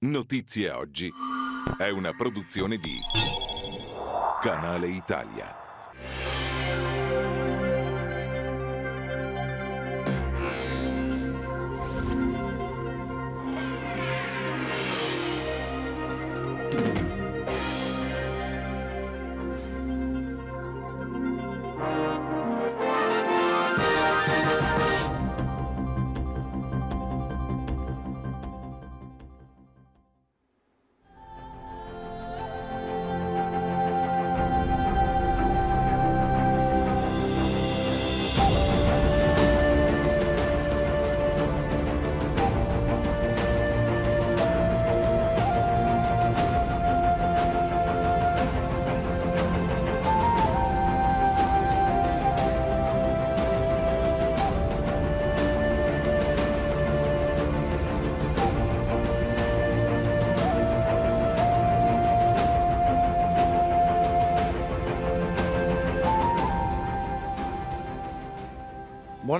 Notizie oggi è una produzione di Canale Italia.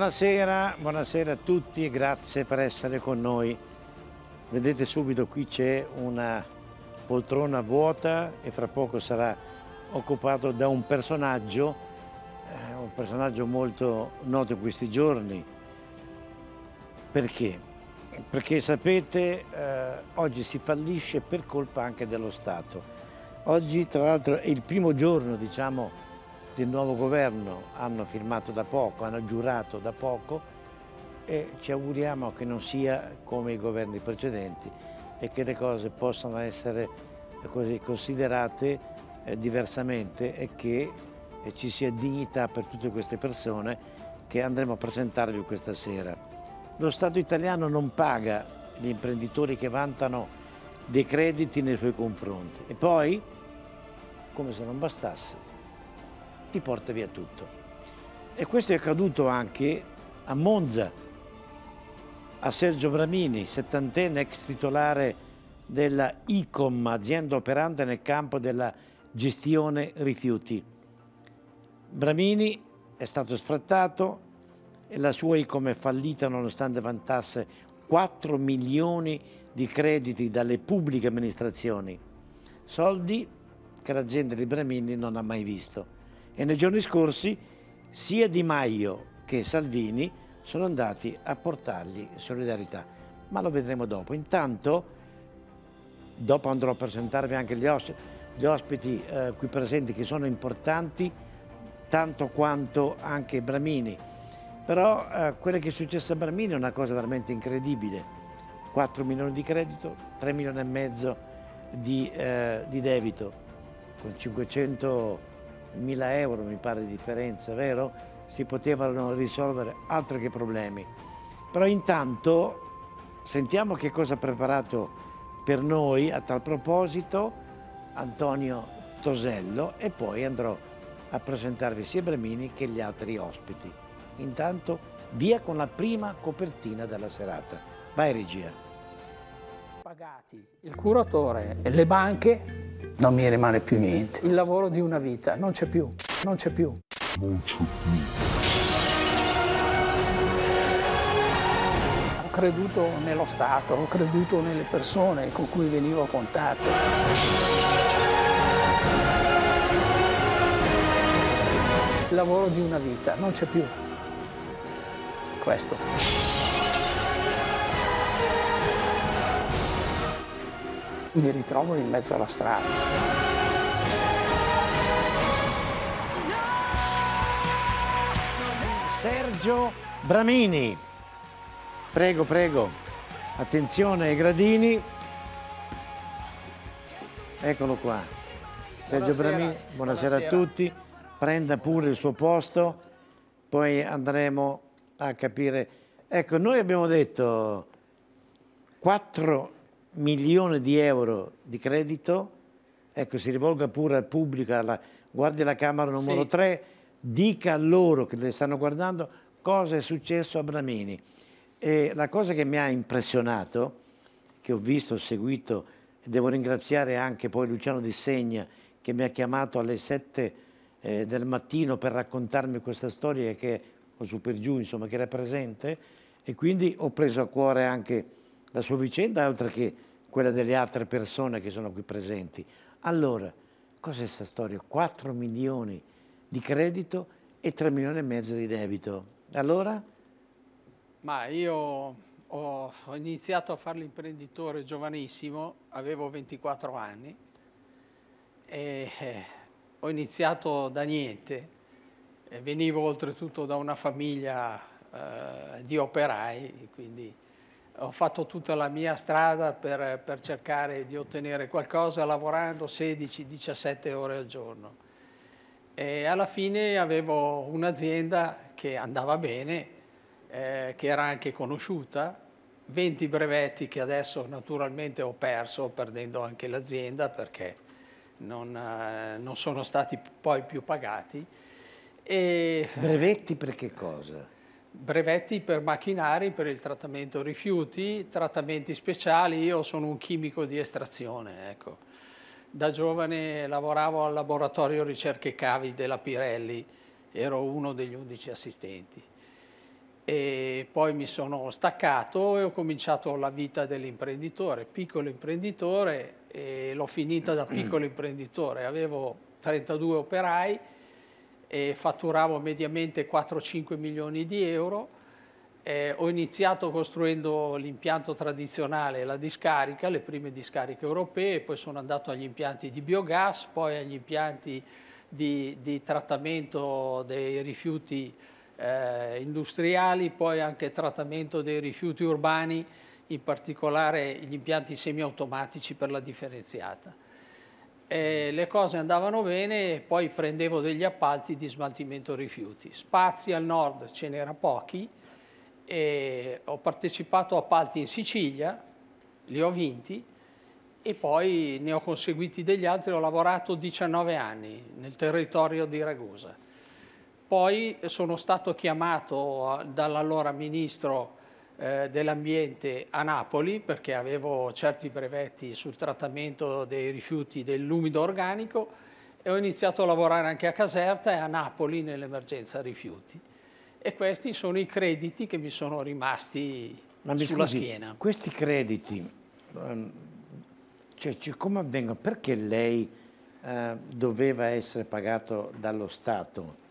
Buonasera, buonasera a tutti e grazie per essere con noi. Vedete subito qui c'è una poltrona vuota e fra poco sarà occupato da un personaggio, eh, un personaggio molto noto in questi giorni. Perché? Perché sapete eh, oggi si fallisce per colpa anche dello Stato. Oggi tra l'altro è il primo giorno, diciamo, del nuovo governo hanno firmato da poco, hanno giurato da poco e ci auguriamo che non sia come i governi precedenti e che le cose possano essere eh, così, considerate eh, diversamente e che eh, ci sia dignità per tutte queste persone che andremo a presentarvi questa sera. Lo Stato italiano non paga gli imprenditori che vantano dei crediti nei suoi confronti e poi, come se non bastasse, ti porta via tutto. E questo è accaduto anche a Monza, a Sergio Bramini, settantenne ex titolare della ICOM, azienda operante nel campo della gestione rifiuti. Bramini è stato sfrattato e la sua ICOM è fallita nonostante vantasse 4 milioni di crediti dalle pubbliche amministrazioni, soldi che l'azienda di Bramini non ha mai visto e nei giorni scorsi sia Di Maio che Salvini sono andati a portargli solidarietà, ma lo vedremo dopo. Intanto, dopo andrò a presentarvi anche gli, os gli ospiti eh, qui presenti che sono importanti, tanto quanto anche Bramini. Però eh, quello che è successo a Bramini è una cosa veramente incredibile. 4 milioni di credito, 3 milioni e mezzo di, eh, di debito, con 500 1000 euro mi pare di differenza, vero? Si potevano risolvere altro che problemi. Però intanto sentiamo che cosa ha preparato per noi a tal proposito Antonio Tosello e poi andrò a presentarvi sia Bremini che gli altri ospiti. Intanto via con la prima copertina della serata. Vai regia! avvocati, il curatore, le banche, non mi rimane più niente. Il lavoro di una vita non c'è più, non c'è più. Non c'è più. Ho creduto nello Stato, ho creduto nelle persone con cui venivo a contatto. Il lavoro di una vita, non c'è più. Questo. mi ritrovo in mezzo alla strada. Sergio Bramini. Prego, prego. Attenzione ai gradini. Eccolo qua. Sergio buonasera. Bramini, buonasera, buonasera, a tutti. Prenda pure il suo posto, poi andremo a capire. Ecco, noi abbiamo detto quattro milione di euro di credito, ecco si rivolga pure al pubblico, alla, guardi la Camera numero sì. 3, dica a loro che le stanno guardando cosa è successo a Bramini. E la cosa che mi ha impressionato, che ho visto, ho seguito, e devo ringraziare anche poi Luciano Di Segna che mi ha chiamato alle 7 eh, del mattino per raccontarmi questa storia che ho su per giù, insomma, che era presente e quindi ho preso a cuore anche la sua vicenda, oltre che quella delle altre persone che sono qui presenti. Allora, cos'è questa storia? 4 milioni di credito e 3 milioni e mezzo di debito. Allora? Ma io ho iniziato a fare l'imprenditore giovanissimo, avevo 24 anni e eh, ho iniziato da niente. Venivo oltretutto da una famiglia eh, di operai, quindi ho fatto tutta la mia strada per, per cercare di ottenere qualcosa lavorando 16-17 ore al giorno. E alla fine avevo un'azienda che andava bene, eh, che era anche conosciuta, 20 brevetti che adesso naturalmente ho perso perdendo anche l'azienda perché non, eh, non sono stati poi più pagati. E... Brevetti per che cosa? brevetti per macchinari per il trattamento rifiuti, trattamenti speciali, io sono un chimico di estrazione, ecco. Da giovane lavoravo al laboratorio ricerche cavi della Pirelli, ero uno degli undici assistenti. E poi mi sono staccato e ho cominciato la vita dell'imprenditore, piccolo imprenditore, e l'ho finita da piccolo imprenditore. Avevo 32 operai, e fatturavo mediamente 4-5 milioni di euro. Eh, ho iniziato costruendo l'impianto tradizionale, la discarica, le prime discariche europee, poi sono andato agli impianti di biogas, poi agli impianti di, di trattamento dei rifiuti eh, industriali, poi anche trattamento dei rifiuti urbani, in particolare gli impianti semiautomatici per la differenziata eh, le cose andavano bene e poi prendevo degli appalti di smaltimento rifiuti. Spazi al nord ce n'era pochi, ho partecipato a appalti in Sicilia, li ho vinti e poi ne ho conseguiti degli altri, ho lavorato 19 anni nel territorio di Ragusa. Poi sono stato chiamato dall'allora ministro eh, dell'ambiente a Napoli perché avevo certi brevetti sul trattamento dei rifiuti dell'umido organico e ho iniziato a lavorare anche a Caserta e a Napoli nell'emergenza rifiuti. E questi sono i crediti che mi sono rimasti Ma mi sulla scusi, schiena. Questi crediti, ehm, cioè, come avvengono? Perché lei eh, doveva essere pagato dallo Stato?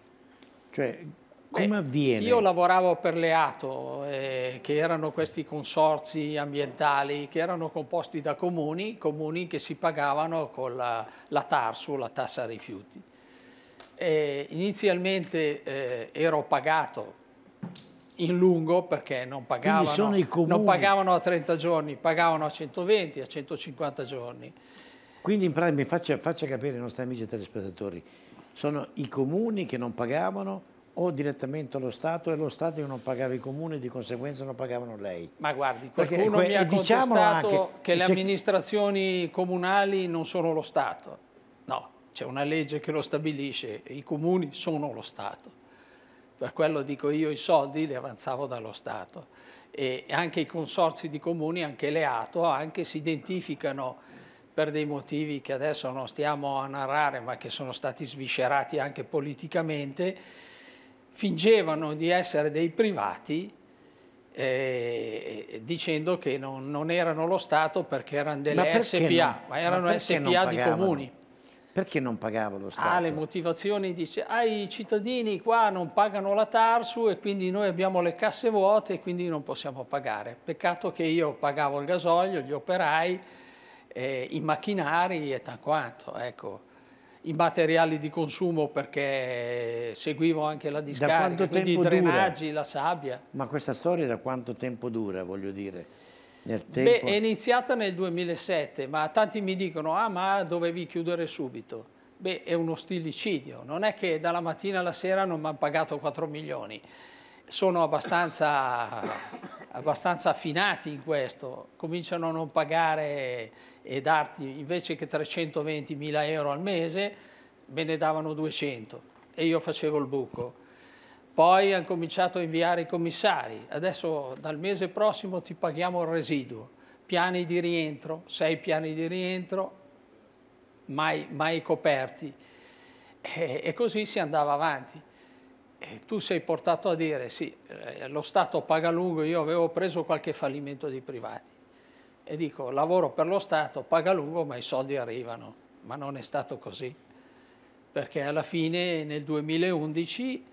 Cioè, come Beh, avviene? Io lavoravo per Leato, eh, che erano questi consorzi ambientali che erano composti da comuni, comuni che si pagavano con la, la TARSU, la tassa rifiuti. E inizialmente eh, ero pagato in lungo perché non pagavano, non pagavano a 30 giorni, pagavano a 120, a 150 giorni. Quindi in pratica mi faccia, faccia capire i nostri amici telespettatori, sono i comuni che non pagavano o direttamente allo Stato e lo Stato io non pagava i comuni di conseguenza non pagavano lei. Ma guardi, qualcuno Perché, mi ha diciamo contestato anche, che le amministrazioni comunali non sono lo Stato. No, c'è una legge che lo stabilisce, i comuni sono lo Stato. Per quello dico io i soldi li avanzavo dallo Stato e anche i consorzi di comuni, anche le ATO, anche si identificano per dei motivi che adesso non stiamo a narrare ma che sono stati sviscerati anche politicamente fingevano di essere dei privati eh, dicendo che non, non, erano lo Stato perché erano delle ma perché SPA, non, ma erano ma SPA di comuni. Perché non pagava lo Stato? Ah, le motivazioni dice, ah, i cittadini qua non pagano la Tarsu e quindi noi abbiamo le casse vuote e quindi non possiamo pagare. Peccato che io pagavo il gasolio, gli operai, eh, i macchinari e tanto quanto. Ecco i materiali di consumo perché seguivo anche la discarica, quindi i drenaggi, dura? la sabbia. Ma questa storia da quanto tempo dura, voglio dire? Beh, è iniziata nel 2007, ma tanti mi dicono, ah ma dovevi chiudere subito. Beh, è uno stilicidio, non è che dalla mattina alla sera non mi hanno pagato 4 milioni sono abbastanza, abbastanza affinati in questo, cominciano a non pagare e darti invece che 320 mila euro al mese me ne davano 200 e io facevo il buco. Poi hanno cominciato a inviare i commissari, adesso dal mese prossimo ti paghiamo il residuo, piani di rientro, sei piani di rientro, mai, mai coperti. E, e così si andava avanti. E tu sei portato a dire sì, eh, lo Stato paga lungo, io avevo preso qualche fallimento di privati e dico lavoro per lo Stato, paga lungo ma i soldi arrivano, ma non è stato così, perché alla fine nel 2011,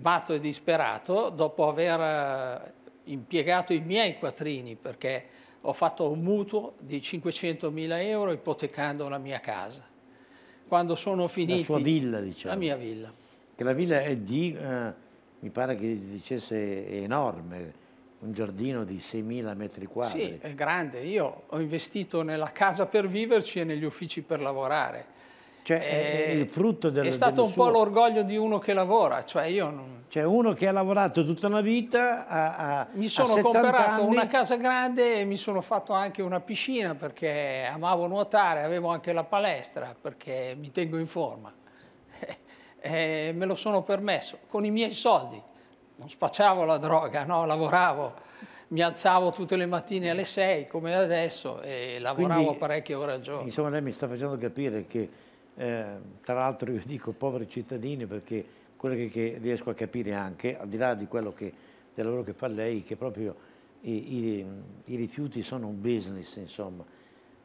matto e disperato, dopo aver eh, impiegato i miei quattrini perché ho fatto un mutuo di 500.000 euro ipotecando la mia casa, quando sono finiti... La sua villa diciamo. La mia villa che la villa è di, eh, mi pare che dicesse, enorme, un giardino di 6.000 metri quadri. Sì, è grande. Io ho investito nella casa per viverci e negli uffici per lavorare. Cioè, è, il eh, frutto del, È stato un suo... po' l'orgoglio di uno che lavora, cioè io non... Cioè uno che ha lavorato tutta la vita a, a Mi sono a comprato anni. una casa grande e mi sono fatto anche una piscina perché amavo nuotare, avevo anche la palestra perché mi tengo in forma eh, me lo sono permesso, con i miei soldi. Non spacciavo la droga, no? lavoravo, mi alzavo tutte le mattine alle 6 come adesso e lavoravo Quindi, parecchie ore al giorno. Insomma lei mi sta facendo capire che, eh, tra l'altro io dico poveri cittadini perché quello che, che, riesco a capire anche, al di là di quello che, del lavoro che fa lei, che proprio i, i, i rifiuti sono un business insomma,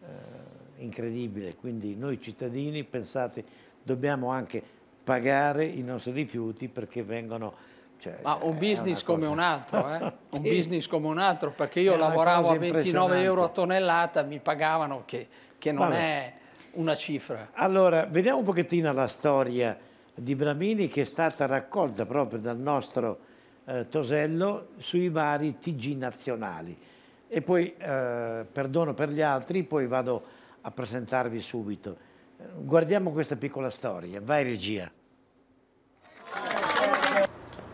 eh, incredibile. Quindi noi cittadini, pensate, dobbiamo anche pagare i nostri rifiuti perché vengono... Cioè, Ma cioè, un business come un altro, eh? un sì. business come un altro, perché io lavoravo a 29 euro a tonnellata, mi pagavano che, che non Vabbè. è una cifra. Allora, vediamo un pochettino la storia di Bramini che è stata raccolta proprio dal nostro eh, Tosello sui vari TG nazionali. E poi, eh, perdono per gli altri, poi vado a presentarvi subito. Guardiamo questa piccola storia. Vai regia. Thank you.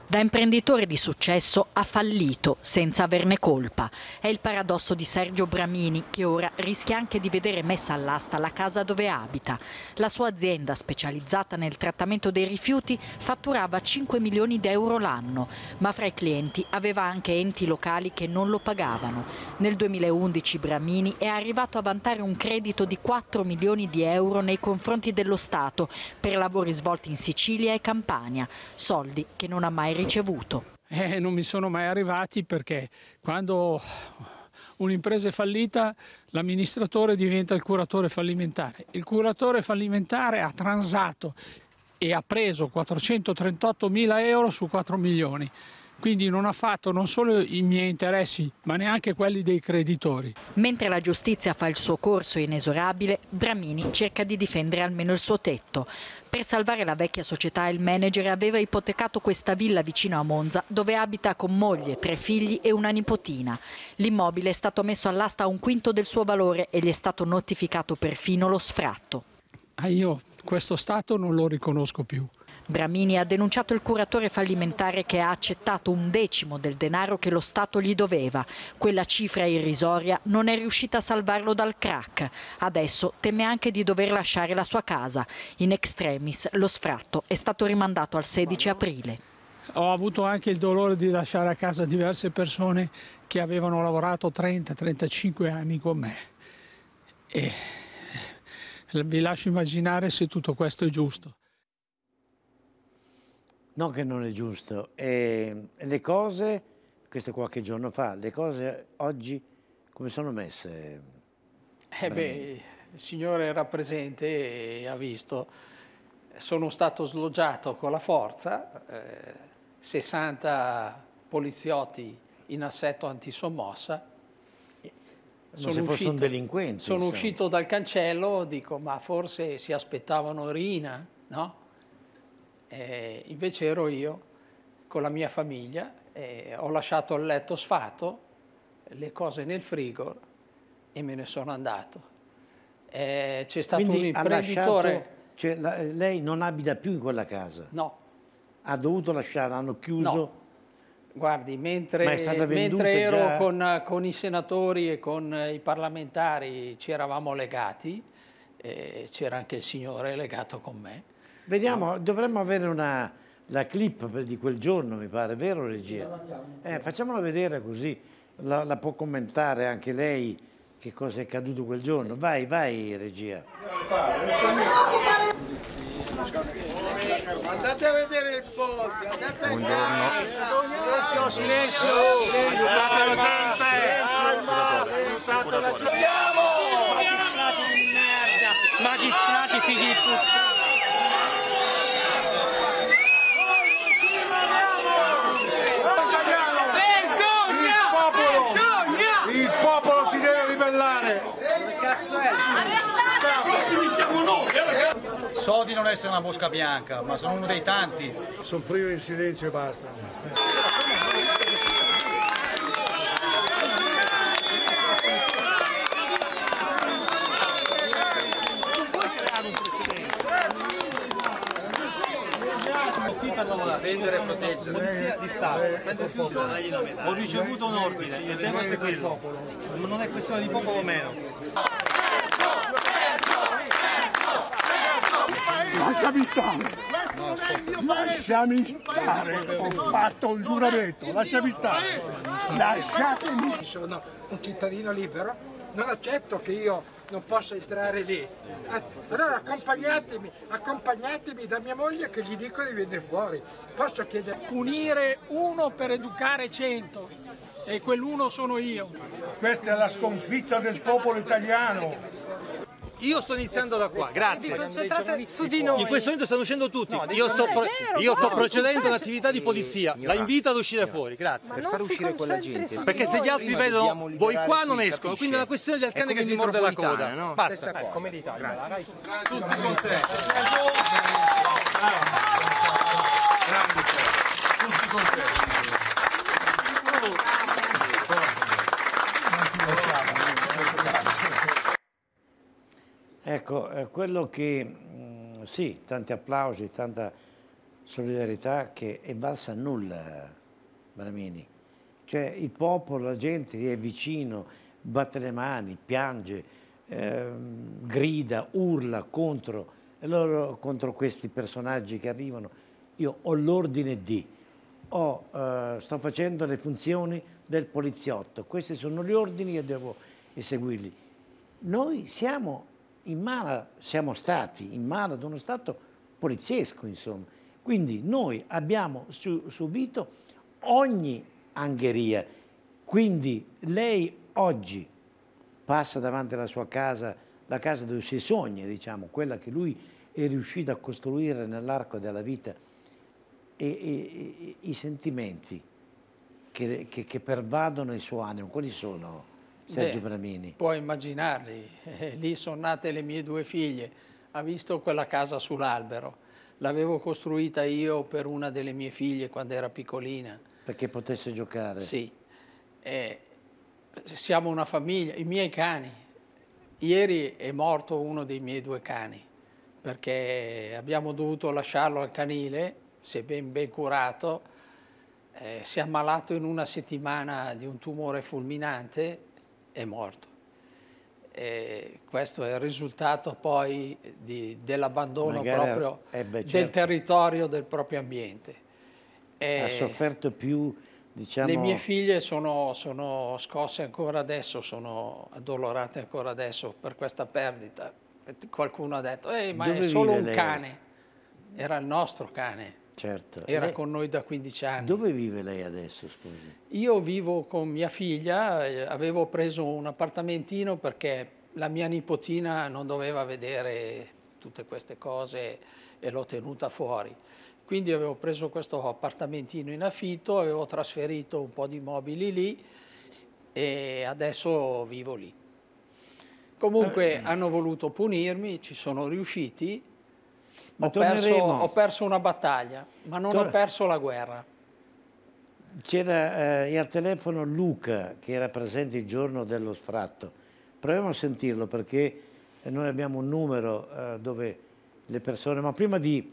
Da imprenditore di successo ha fallito senza averne colpa. È il paradosso di Sergio Bramini che ora rischia anche di vedere messa all'asta la casa dove abita. La sua azienda specializzata nel trattamento dei rifiuti fatturava 5 milioni di euro l'anno, ma fra i clienti aveva anche enti locali che non lo pagavano. Nel 2011 Bramini è arrivato a vantare un credito di 4 milioni di euro nei confronti dello Stato per lavori svolti in Sicilia e Campania, soldi che non ha mai ricevuto? Eh, non mi sono mai arrivati perché quando un'impresa è fallita l'amministratore diventa il curatore fallimentare. Il curatore fallimentare ha transato e ha preso 438 mila euro su 4 milioni. Quindi non ha fatto non solo i miei interessi, ma neanche quelli dei creditori. Mentre la giustizia fa il suo corso inesorabile, Bramini cerca di difendere almeno il suo tetto. Per salvare la vecchia società il manager aveva ipotecato questa villa vicino a Monza dove abita con moglie, tre figli e una nipotina. L'immobile è stato messo all'asta a un quinto del suo valore e gli è stato notificato perfino lo sfratto. Ah, io questo stato non lo riconosco più. Bramini ha denunciato il curatore fallimentare che ha accettato un decimo del denaro che lo Stato gli doveva. Quella cifra irrisoria non è riuscita a salvarlo dal crack. Adesso teme anche di dover lasciare la sua casa. In extremis lo sfratto è stato rimandato al 16 aprile. Ho avuto anche il dolore di lasciare a casa diverse persone che avevano lavorato 30-35 anni con me. E vi lascio immaginare se tutto questo è giusto. No che non è giusto, eh, le cose, questo è qualche giorno fa, le cose oggi come sono messe? Eh beh, il Signore era presente e ha visto, sono stato sloggiato con la forza, eh, 60 poliziotti in assetto antisommossa. Ma sono se fosse uscito, un delinquente. Sono uscito dal cancello, dico, ma forse si aspettavano Rina, no? Eh, invece ero io con la mia famiglia, eh, ho lasciato il letto sfatto, le cose nel frigo e me ne sono andato. Eh, c'è stato Quindi un imprenditore... Lasciato, cioè, la, lei non abita più in quella casa? No. Ha dovuto lasciare, hanno chiuso? No. Guardi, mentre, mentre ero già... con, con, i senatori e con i parlamentari ci eravamo legati, eh, c'era anche il signore legato con me, Vediamo, dovremmo avere una, la clip di quel giorno, mi pare, vero regia? Eh, facciamola vedere così, la, la, può commentare anche lei che cosa è accaduto quel giorno. Vai, vai regia. Andate a vedere il podcast, andate Buongiorno. a Silenzio, silenzio, silenzio. Alzate la gente. Alzate la gente. Magistrati, figli di puttana. So di non essere una mosca bianca, ma sono uno dei tanti. Soffrire in silenzio e basta. Vendere e proteggere. Polizia di Stato, ho ricevuto un ordine e devo seguirlo. Non è questione di popolo o meno. lasciami stare. Lasciami stare, ho fatto un giuramento, lasciami stare. Lasciatemi. Sono un cittadino libero, non accetto che io non possa entrare lì. Allora accompagnatemi, accompagnatemi da mia moglie che gli dico di venire fuori. Posso chiedere? Punire uno per educare cento e quell'uno sono io. Questa è la sconfitta del popolo italiano io sto iniziando da qua, grazie. Concentrate su di noi. In questo momento stanno uscendo tutti. No, io sto, pro- io sto procedendo all'attività di eh, polizia. La invito ad uscire fuori, grazie. Per far uscire quella gente. Perché se gli altri vedono voi qua non escono, quindi è una questione del ecco cane che si morde la coda. No? Basta. Eh, come l'Italia. Tutti con te. Grandi. Tutti con te. Ecco, eh, quello che, mm, sì, tanti applausi, tanta solidarietà che è valsa a nulla, Bramini. Cioè il popolo, la gente è vicino, batte le mani, piange, eh, grida, urla contro, loro, contro questi personaggi che arrivano. Io ho l'ordine di, ho, eh, sto facendo le funzioni del poliziotto, questi sono gli ordini e devo eseguirli. Noi siamo in mano siamo stati, in mano ad uno Stato poliziesco, insomma. Quindi noi abbiamo su, subito ogni angheria. Quindi lei oggi passa davanti alla sua casa, la casa dove si sogna, diciamo, quella che lui è riuscito a costruire nell'arco della vita, e, e, e i sentimenti che, che, che pervadono il suo animo, quali sono? Sergio Beh, Bramini. Puoi immaginarli, eh, lì sono nate le mie due figlie, ha visto quella casa sull'albero, l'avevo costruita io per una delle mie figlie quando era piccolina. Perché potesse giocare? Sì, eh, siamo una famiglia, i miei cani, ieri è morto uno dei miei due cani perché abbiamo dovuto lasciarlo al canile, si ben, ben curato, eh, si è ammalato in una settimana di un tumore fulminante è morto. E questo è il risultato poi dell'abbandono proprio eh certo. del territorio, del proprio ambiente. E ha sofferto più, diciamo... Le mie figlie sono, sono scosse ancora adesso, sono addolorate ancora adesso per questa perdita. Qualcuno ha detto, Ehi, ma Dove è solo un lei? cane. Era il nostro cane, Certo. Era lei... con noi da 15 anni. Dove vive lei adesso, scusi? Io vivo con mia figlia, eh, avevo preso un appartamentino perché la mia nipotina non doveva vedere tutte queste cose e l'ho tenuta fuori. Quindi avevo preso questo appartamentino in affitto, avevo trasferito un po' di mobili lì e adesso vivo lì. Comunque eh. hanno voluto punirmi, ci sono riusciti ho perso, ho perso, una battaglia, ma non Tor ho perso la guerra. C'era eh, al telefono Luca che era presente il giorno dello sfratto. Proviamo a sentirlo perché noi abbiamo un numero eh, dove le persone... Ma prima di,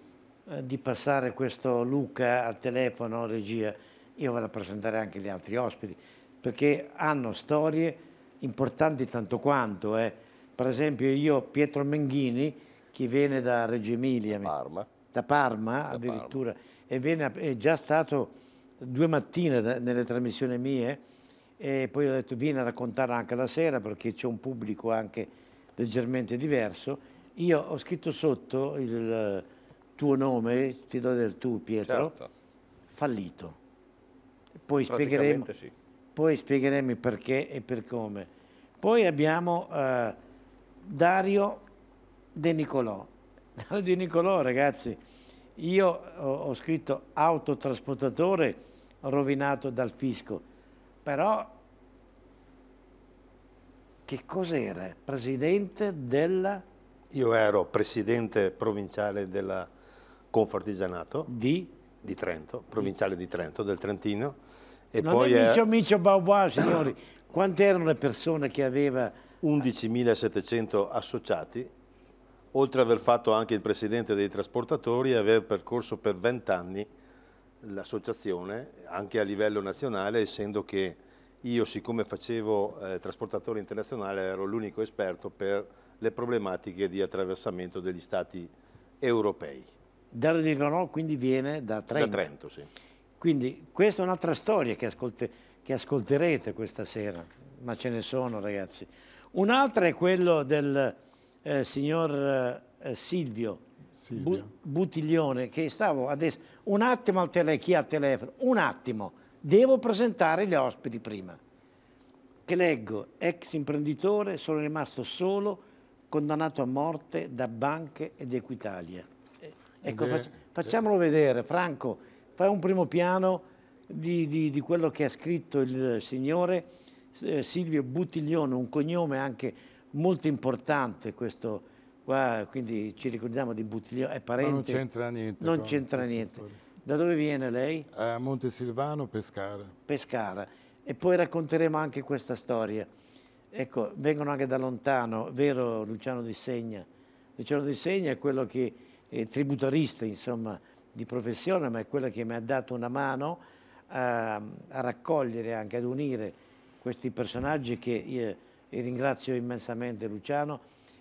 eh, di, passare questo Luca al telefono, regia, io vado a presentare anche gli altri ospiti perché hanno storie importanti tanto quanto. Eh. Per esempio io, Pietro Menghini, chi viene da Reggio Emilia, Parma. da Parma da addirittura, Parma. E viene, è già stato due mattine da, nelle trasmissioni mie e poi ho detto vieni a raccontare anche la sera perché c'è un pubblico anche leggermente diverso. Io ho scritto sotto il tuo nome, ti do del tu Pietro, certo. fallito. Poi spiegheremo, sì. poi spiegheremo il perché e per come. Poi abbiamo eh, Dario De Nicolò. Di Nicolò, ragazzi, io ho, scritto autotrasportatore rovinato dal fisco, però che cos'era? Presidente della... Io ero presidente provinciale della Confartigianato di, di Trento, provinciale di Trento, del Trentino. E non poi è Micio, è... Micio Baubà, signori. Quante erano le persone che aveva... 11.700 associati oltre ad aver fatto anche il presidente dei trasportatori e aver percorso per vent'anni l'associazione anche a livello nazionale, essendo che io siccome facevo eh, trasportatore internazionale ero l'unico esperto per le problematiche di attraversamento degli stati europei. Dario Di Ronò quindi viene da Trento. Da Trento, sì. Quindi questa è un'altra storia che, ascolte, che ascolterete questa sera, ma ce ne sono ragazzi. Un'altra è quella del, eh, signor eh, Silvio, Bu Buttiglione che stavo adesso un attimo al tele- chi ha il telefono, un attimo, devo presentare gli ospiti prima. Che leggo, ex imprenditore, sono rimasto solo, condannato a morte da banche ed Equitalia. Eh, ecco, eh, fac eh. facciamolo vedere, Franco, fai un primo piano di, di, di quello che ha scritto il signore eh, Silvio Buttiglione, un cognome anche molto importante questo qua, quindi ci ricordiamo di Buttiglione, è parente. Ma non c'entra niente. Non c'entra niente. Storia. Da dove viene lei? A Montesilvano, Pescara. Pescara. E poi racconteremo anche questa storia. Ecco, vengono anche da lontano, vero Luciano Di Segna? Luciano Di Segna è quello che è tributarista, insomma, di professione, ma è quello che mi ha dato una mano a, a raccogliere, anche ad unire questi personaggi che... Io, eh, e ringrazio immensamente Luciano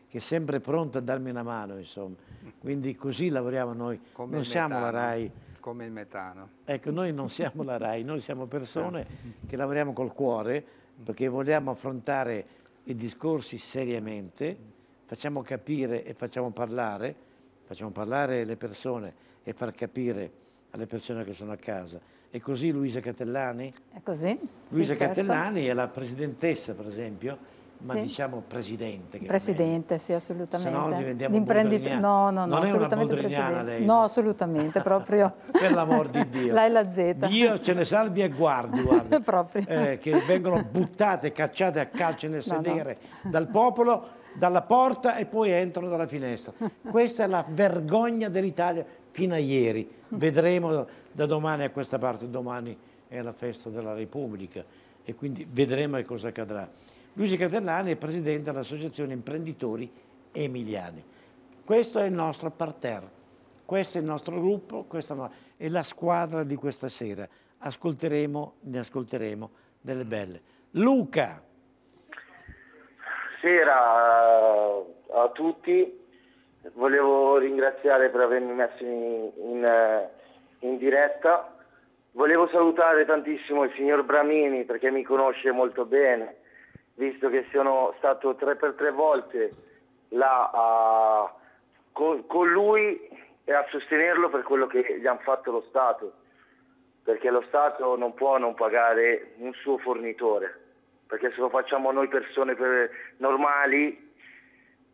che è sempre pronto a darmi una mano, insomma. Quindi così lavoriamo noi, Come non siamo metano. la RAI. Come il metano. Ecco, noi non siamo la RAI, noi siamo persone ah. che lavoriamo col cuore perché vogliamo affrontare i discorsi seriamente, facciamo capire e facciamo parlare, facciamo parlare le persone e far capire alle persone che sono a casa. È così Luisa Catellani? È così. Luisa sì, certo. Catellani è la presidentessa, per esempio, ma sì. diciamo presidente. presidente, sì, assolutamente. Se no diventiamo L'imprenditore. No, no, no, non assolutamente presidente. Lei. No, assolutamente, proprio. per l'amor di Dio. Lei la Z. Dio ce ne salvi e guardi, guardi. proprio. Eh, che vengono buttate, cacciate a calcio nel no, sedere no. dal popolo, dalla porta e poi entrano dalla finestra. Questa è la vergogna dell'Italia fino a ieri. Vedremo da domani a questa parte, domani è la festa della Repubblica e quindi vedremo cosa accadrà. Luigi Catellani è presidente dell'Associazione Imprenditori Emiliani. Questo è il nostro parterre, questo è il nostro gruppo, questa è la squadra di questa sera. Ascolteremo, ne ascolteremo delle belle. Luca! Buonasera eh, a tutti, volevo ringraziare per avermi messo in, in, eh, in diretta. Volevo salutare tantissimo il signor Bramini perché mi conosce molto bene visto che sono stato tre per tre volte là, uh, con, con, lui e a sostenerlo per quello che gli hanno fatto lo Stato, perché lo Stato non può non pagare un suo fornitore, perché se lo facciamo noi persone per, normali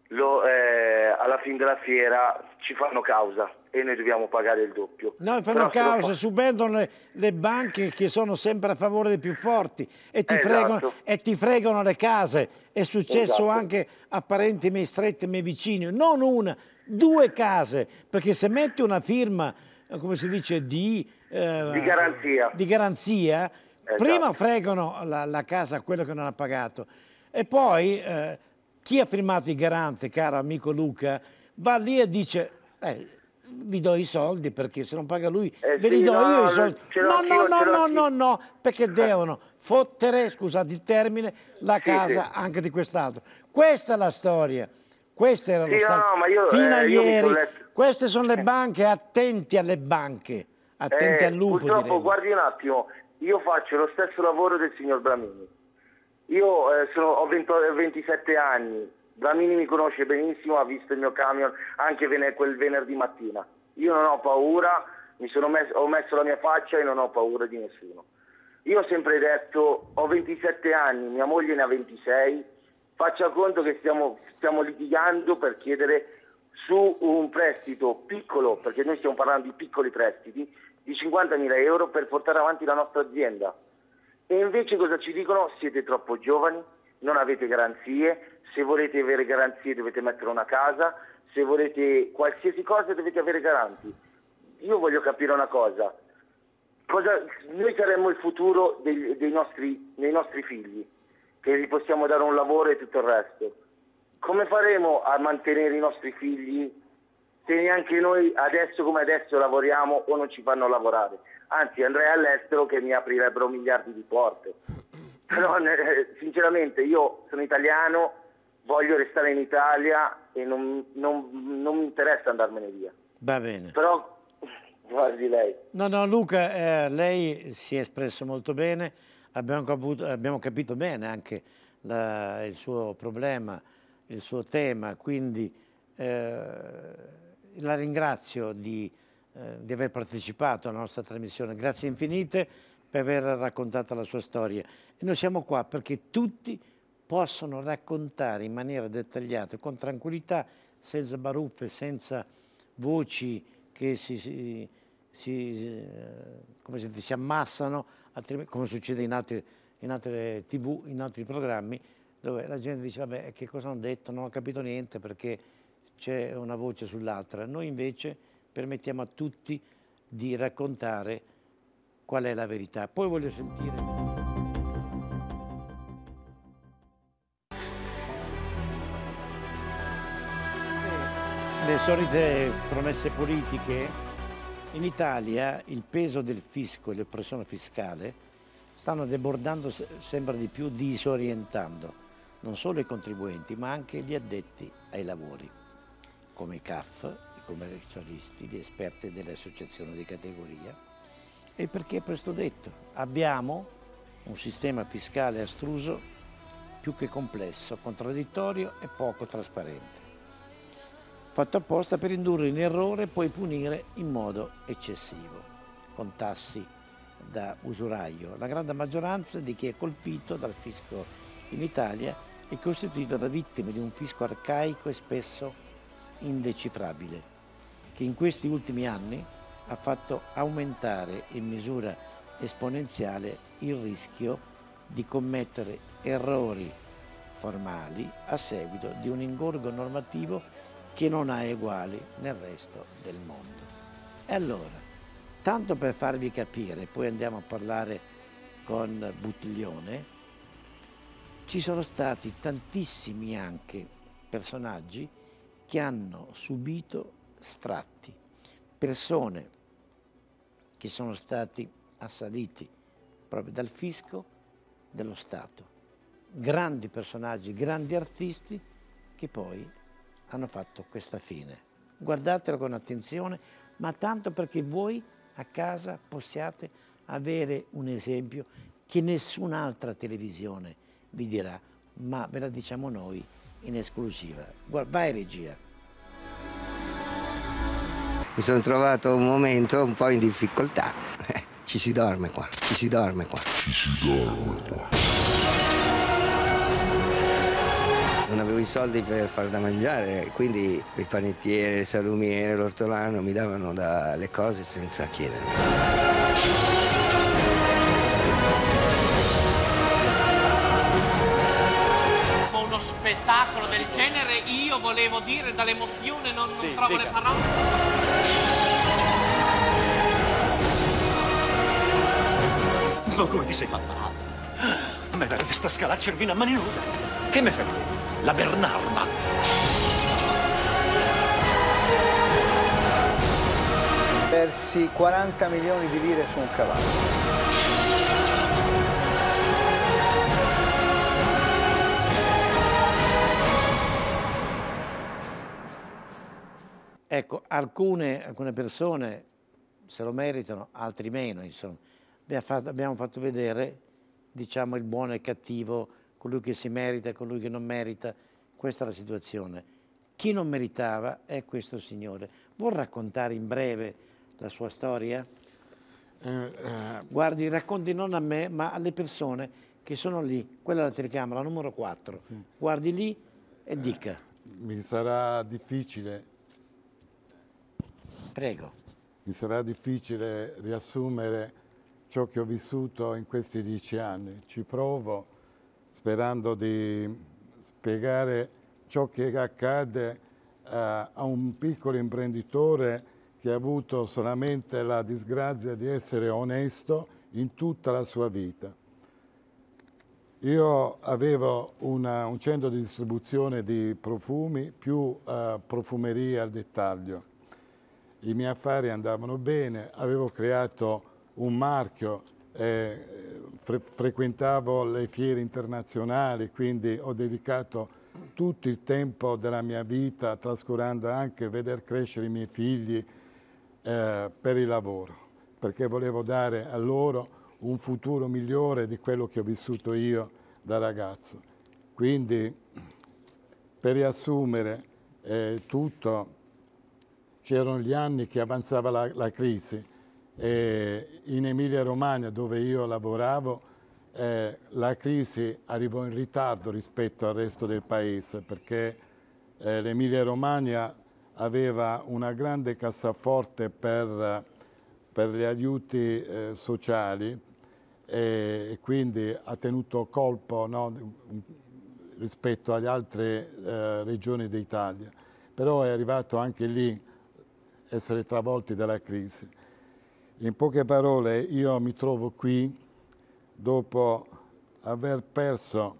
lo, eh, alla fine della fiera ci fanno causa e noi dobbiamo pagare il doppio. No, fanno Però causa, fa... subendono le, le, banche che sono sempre a favore dei più forti e ti, esatto. fregano, e ti fregano, le case. È successo esatto. anche a parenti miei stretti, miei vicini, non una, due case, perché se metti una firma, eh, come si dice, di, eh, di garanzia, di garanzia eh, esatto. prima fregano la, la casa a quello che non ha pagato e poi... Eh, chi ha firmato il garante, caro amico Luca, va lì e dice... Eh, vi do i soldi perché se non paga lui eh ve li sì, do no, io i soldi. No, no, no, no, no, no, perché eh. devono fottere, scusate il termine, la casa sì, sì. anche di quest'altro. Questa è la storia. Questa era la storia. No, Fino eh, a ieri. Queste sono le eh. banche, attenti alle banche, attenti eh, al lupo. Purtroppo, direi. guardi un attimo, io faccio lo stesso lavoro del signor Bramini io eh, sono, ho 20, 27 eh, anni, Blamini mi conosce benissimo, ha visto il mio camion anche ven- quel venerdì mattina. Io non ho paura, messo, ho messo la mia faccia e non ho paura di nessuno. Io ho sempre detto, ho 27 anni, mia moglie ne ha 26, faccia conto che stiamo, stiamo litigando per chiedere su un prestito piccolo, perché noi stiamo parlando di piccoli prestiti, di 50.000 euro per portare avanti la nostra azienda. E invece cosa ci dicono? Siete troppo giovani, non avete garanzie, se volete avere garanzie dovete mettere una casa, se volete qualsiasi cosa dovete avere garanti. Io voglio capire una cosa, cosa noi saremmo il futuro dei, dei, nostri, dei nostri figli, che gli possiamo dare un lavoro e tutto il resto. Come faremo a mantenere i nostri figli se neanche noi adesso come adesso lavoriamo o non ci fanno lavorare? anzi andrei all'estero che mi aprirebbero miliardi di porte. Però sinceramente io sono italiano, voglio restare in Italia e non, non, non mi interessa andarmene via. Va bene. Però guardi lei. No, no, Luca, eh, lei si è espresso molto bene, abbiamo, caputo, abbiamo capito bene anche la, il suo problema, il suo tema, quindi eh, la ringrazio di eh, di aver partecipato alla nostra trasmissione. Grazie infinite per aver raccontato la sua storia. E noi siamo qua perché tutti possono raccontare in maniera dettagliata, con tranquillità, senza baruffe, senza voci che si, si, si, eh, come si, si ammassano, come succede in altri, in altre tv, in altri programmi, dove la gente dice vabbè che cosa hanno detto, non ho capito niente perché c'è una voce sull'altra. Noi invece permettiamo a tutti di raccontare qual è la verità. Poi voglio sentire... Le solite promesse politiche, in Italia il peso del fisco e l'oppressione fiscale stanno debordando sempre di più, disorientando non solo i contribuenti ma anche gli addetti ai lavori, come i CAF commercialisti, gli esperti delle associazioni di categoria e perché è presto detto, abbiamo un sistema fiscale astruso più che complesso, contraddittorio e poco trasparente, fatto apposta per indurre in errore e poi punire in modo eccessivo, con tassi da usuraio. La grande maggioranza di chi è colpito dal fisco in Italia è costituita da vittime di un fisco arcaico e spesso indecifrabile che in questi ultimi anni ha fatto aumentare in misura esponenziale il rischio di commettere errori formali a seguito di un ingorgo normativo che non ha eguali nel resto del mondo. E allora, tanto per farvi capire, poi andiamo a parlare con Buttiglione, ci sono stati tantissimi anche personaggi che hanno subito sfratti, persone che sono stati assaliti proprio dal fisco dello Stato, grandi personaggi, grandi artisti che poi hanno fatto questa fine. Guardatelo con attenzione, ma tanto perché voi a casa possiate avere un esempio che nessun'altra televisione vi dirà, ma ve la diciamo noi in esclusiva. Vai regia mi sono trovato un momento un po' in difficoltà. Eh, ci si dorme qua, ci si dorme qua. Ci si dorme qua. Non avevo i soldi per far da mangiare, quindi il panettiere, il salumiere, l'ortolano mi davano da le cose senza chiedermi. spettacolo del genere io volevo dire dall'emozione non, non sì, trovo dica. le parole Ma come ti sei fatta l'altra? A me pare che sta scala a Cervina a mani nude. Che me fai? La Bernarda. persi 40 milioni di lire su un cavallo. Ecco, alcune, alcune persone se lo meritano, altri meno, insomma abbiamo fatto vedere diciamo, il buono e il cattivo, colui che si merita, colui che non merita. Questa è la situazione. Chi non meritava è questo signore. Vuol raccontare in breve la sua storia? Eh, eh. Guardi, racconti non a me, ma alle persone che sono lì. Quella è la telecamera numero 4. Sì. Guardi lì e eh, dica. Eh, mi sarà difficile. Prego. Mi sarà difficile riassumere ciò che ho vissuto in questi dieci anni. Ci provo sperando di spiegare ciò che accade a, eh, a un piccolo imprenditore che ha avuto solamente la disgrazia di essere onesto in tutta la sua vita. Io avevo una, un centro di distribuzione di profumi più eh, profumeria al dettaglio. I miei affari andavano bene, avevo creato un marchio, eh, fre frequentavo le fiere internazionali, quindi ho dedicato tutto il tempo della mia vita, trascurando anche veder crescere i miei figli eh, per il lavoro, perché volevo dare a loro un futuro migliore di quello che ho vissuto io da ragazzo. Quindi, per riassumere eh, tutto, c'erano gli anni che avanzava la, la crisi, e in Emilia Romagna, dove io lavoravo, eh, la crisi arrivò in ritardo rispetto al resto del paese, perché eh, l'Emilia Romagna aveva una grande cassaforte per, per gli aiuti eh, sociali e, e, quindi ha tenuto colpo no, rispetto alle altre eh, regioni d'Italia. Però è arrivato anche lì essere travolti dalla crisi. In poche parole io mi trovo qui dopo aver perso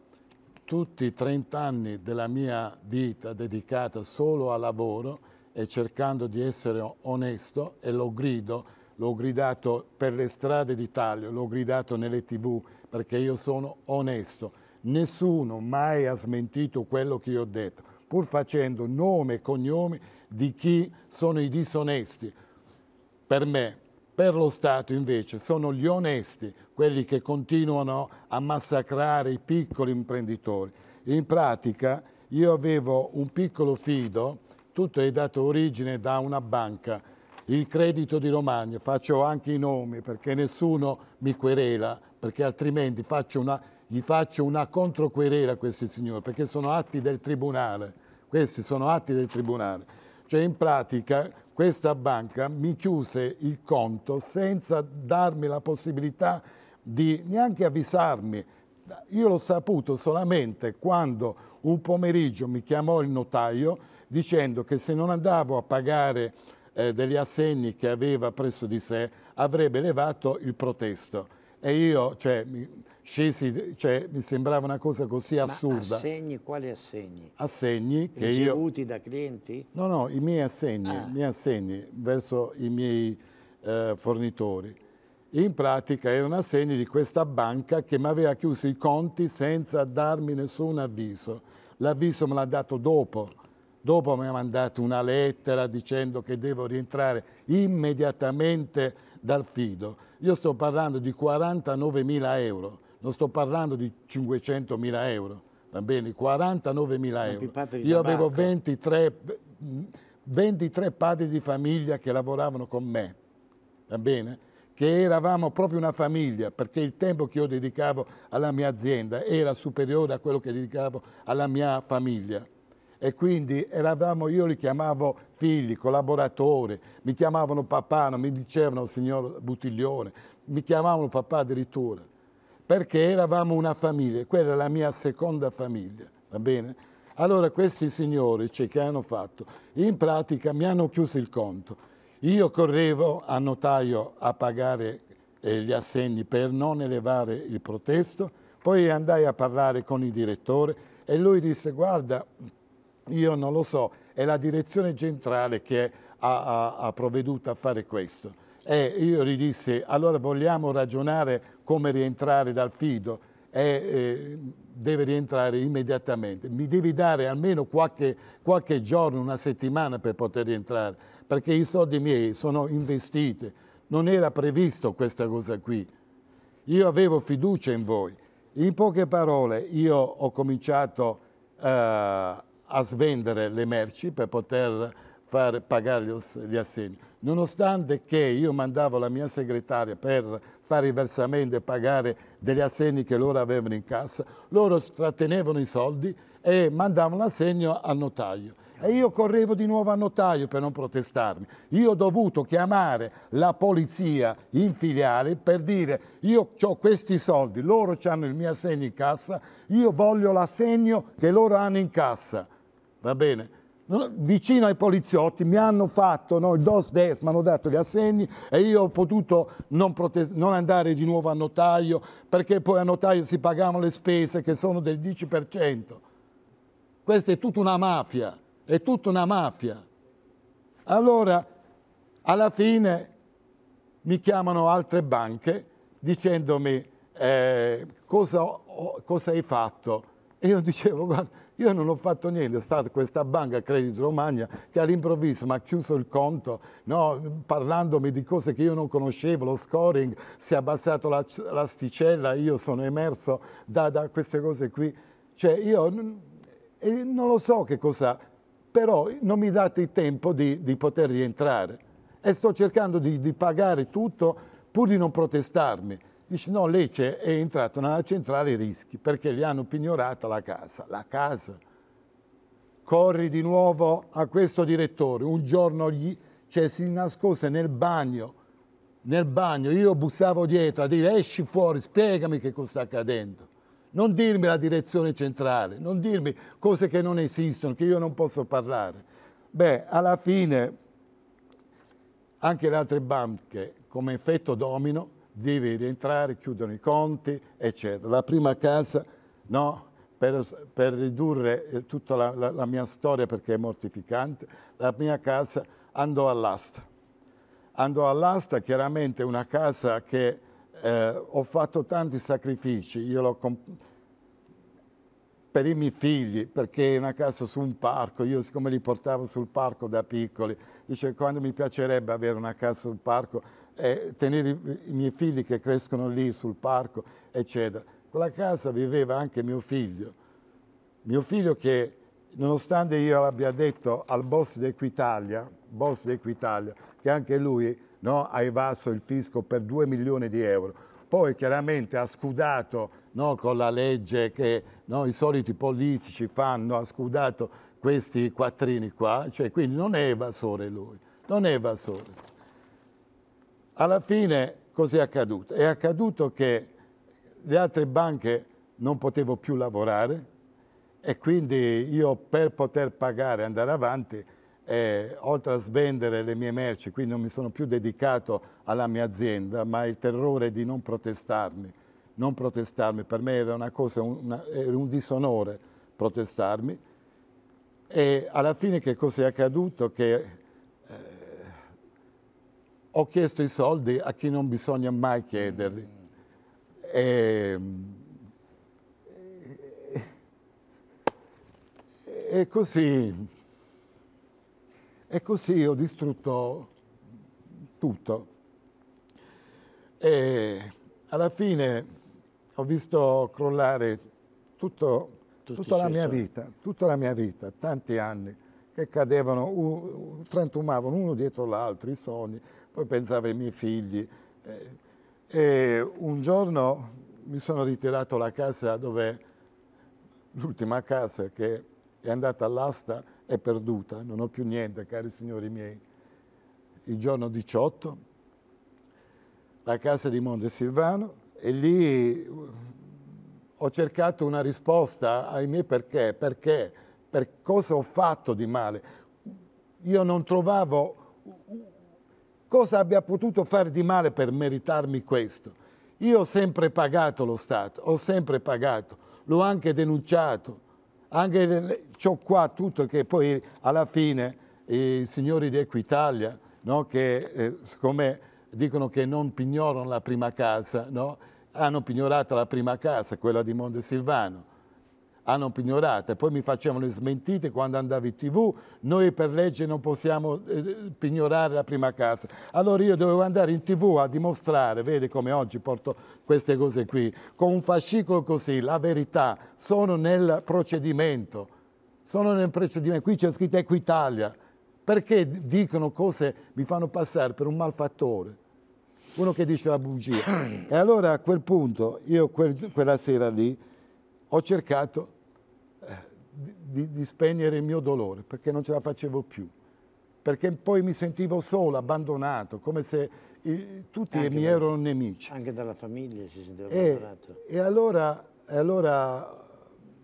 tutti i 30 anni della mia vita dedicata solo al lavoro e cercando di essere onesto e lo grido, l'ho gridato per le strade d'Italia, l'ho gridato nelle tv perché io sono onesto. Nessuno mai ha smentito quello che io ho detto, pur facendo nome e cognome di chi sono i disonesti. Per me per lo Stato invece sono gli onesti quelli che continuano a massacrare i piccoli imprenditori. In pratica io avevo un piccolo fido, tutto è dato origine da una banca, il credito di Romagna, faccio anche i nomi perché nessuno mi querela, perché altrimenti faccio una, gli faccio una controquerela a questi signori, perché sono atti del Tribunale, questi sono atti del Tribunale. Cioè in pratica questa banca mi chiuse il conto senza darmi la possibilità di neanche avvisarmi. Io l'ho saputo solamente quando un pomeriggio mi chiamò il notaio dicendo che se non andavo a pagare eh, degli assegni che aveva presso di sé avrebbe levato il protesto. E io cioè, mi, scesi, cioè, mi sembrava una cosa così assurda. Ma assegni, quali assegni? Assegni che Ricevuti io... da clienti? No, no, i miei assegni, ah. i miei assegni verso i miei eh, fornitori. In pratica erano assegni di questa banca che mi aveva chiuso i conti senza darmi nessun avviso. L'avviso me l'ha dato dopo. Dopo mi ha mandato una lettera dicendo che devo rientrare immediatamente dal fido. Io sto parlando di 49.000 euro non sto parlando di 500 mila euro, va bene, 49 mila euro. Io avevo 23, 23 padri di famiglia che lavoravano con me, va bene? che eravamo proprio una famiglia, perché il tempo che io dedicavo alla mia azienda era superiore a quello che dedicavo alla mia famiglia. E quindi eravamo, io li chiamavo figli, collaboratori, mi chiamavano papà, non mi dicevano signor Buttiglione, mi chiamavano papà addirittura perché eravamo una famiglia, quella è la mia seconda famiglia, va bene? Allora questi signori cioè, che hanno fatto, in pratica mi hanno chiuso il conto. Io correvo a notaio a pagare eh, gli assegni per non elevare il protesto, poi andai a parlare con il direttore e lui disse guarda, io non lo so, è la direzione centrale che ha, ha, ha provveduto a fare questo. E io gli dissi allora vogliamo ragionare come rientrare dal fido, è, eh, deve rientrare immediatamente. Mi devi dare almeno qualche, qualche giorno, una settimana per poter rientrare, perché i soldi miei sono investiti. Non era previsto questa cosa qui. Io avevo fiducia in voi. In poche parole, io ho cominciato eh, a svendere le merci per poter far pagare gli assegni. Nonostante che io mandavo la mia segretaria per fare i versamenti e pagare degli assegni che loro avevano in cassa, loro trattenevano i soldi e mandavano l'assegno al notaio. E io correvo di nuovo al notaio per non protestarmi. Io ho dovuto chiamare la polizia in filiale per dire io ho questi soldi, loro hanno il mio assegno in cassa, io voglio l'assegno che loro hanno in cassa. Va bene? vicino ai poliziotti mi hanno fatto no, il dos des, mi hanno dato gli assegni e io ho potuto non, non, andare di nuovo a notaio perché poi a notaio si pagavano le spese che sono del 10%. Questa è tutta una mafia, è tutta una mafia. Allora, alla fine mi chiamano altre banche dicendomi eh, cosa, cosa hai fatto? E io dicevo, guarda, io non ho fatto niente, è stata questa banca Credit Romagna che all'improvviso mi ha chiuso il conto, no, parlandomi di cose che io non conoscevo, lo scoring, si è abbassato l'asticella, io sono emerso da, da, queste cose qui. Cioè io non lo so che cosa, però non mi date il tempo di, di poter rientrare e sto cercando di, di pagare tutto pur di non protestarmi. Dice no, lei è entrata nella centrale rischi perché gli hanno pignorata la casa. La casa. Corri di nuovo a questo direttore. Un giorno gli, cioè, si nascose nel bagno, nel bagno. Io bussavo dietro a dire esci fuori, spiegami che cosa sta accadendo. Non dirmi la direzione centrale, non dirmi cose che non esistono, che io non posso parlare. Beh, alla fine anche le altre banche, come effetto domino, devi rientrare, chiudono i conti, eccetera. La prima casa, no, per, per ridurre eh, tutta la, la, la, mia storia perché è mortificante, la mia casa andò all'asta. Andò all'asta, chiaramente una casa che eh, ho fatto tanti sacrifici, io l'ho comprata per i miei figli, perché è una casa su un parco, io siccome li portavo sul parco da piccoli, dice quando mi piacerebbe avere una casa sul parco e tenere i miei figli che crescono lì sul parco, eccetera. Quella casa viveva anche mio figlio, mio figlio che nonostante io l'abbia detto al boss di Equitalia, boss di Equitalia che anche lui no, ha evaso il fisco per 2 milioni di euro, poi chiaramente ha scudato no, con la legge che no, i soliti politici fanno, ha scudato questi quattrini qua, cioè, quindi non è evasore lui, non è evasore. Alla fine cos'è accaduto? È accaduto che le altre banche non potevo più lavorare e quindi io per poter pagare e andare avanti, eh, oltre a svendere le mie merci, quindi non mi sono più dedicato alla mia azienda, ma il terrore di non protestarmi, non protestarmi per me era una cosa, una, era un disonore protestarmi. E alla fine che cosa è accaduto? Che ho chiesto i soldi a chi non bisogna mai chiederli. E, e così, e così ho distrutto tutto. E alla fine ho visto crollare tutto, tutta la mia vita, tutta la mia vita, tanti anni che cadevano, frantumavano uno dietro l'altro i sogni, poi pensavo ai miei figli. Eh, e un giorno mi sono ritirato la casa dove l'ultima casa che è andata all'asta è perduta, non ho più niente, cari signori miei. Il giorno 18, la casa di Monte Silvano, e lì ho cercato una risposta ai miei perché, perché, per cosa ho fatto di male. Io non trovavo cosa abbia potuto fare di male per meritarmi questo. Io ho sempre pagato lo Stato, ho sempre pagato, l'ho anche denunciato, anche ciò qua tutto che poi alla fine i signori di Equitalia, no, che eh, siccome dicono che non pignorano la prima casa, no, hanno pignorato la prima casa, quella di Monte Silvano hanno pignorato e poi mi facevano le smentite quando andavo in tv, noi per legge non possiamo eh, eh pignorare la prima casa. Allora io dovevo andare in tv a dimostrare, vedi come oggi porto queste cose qui, con un fascicolo così, la verità, sono nel procedimento, sono nel procedimento, qui c'è scritto Equitalia, perché dicono cose, mi fanno passare per un malfattore? Uno che dice la bugia. E allora a quel punto, io quel, quella sera lì, ho cercato di, di spegnere il mio dolore perché non ce la facevo più, perché poi mi sentivo solo, abbandonato, come se i, tutti anche mi da, erano nemici. Anche dalla famiglia si sentiva e, eh, abbandonato. E allora, allora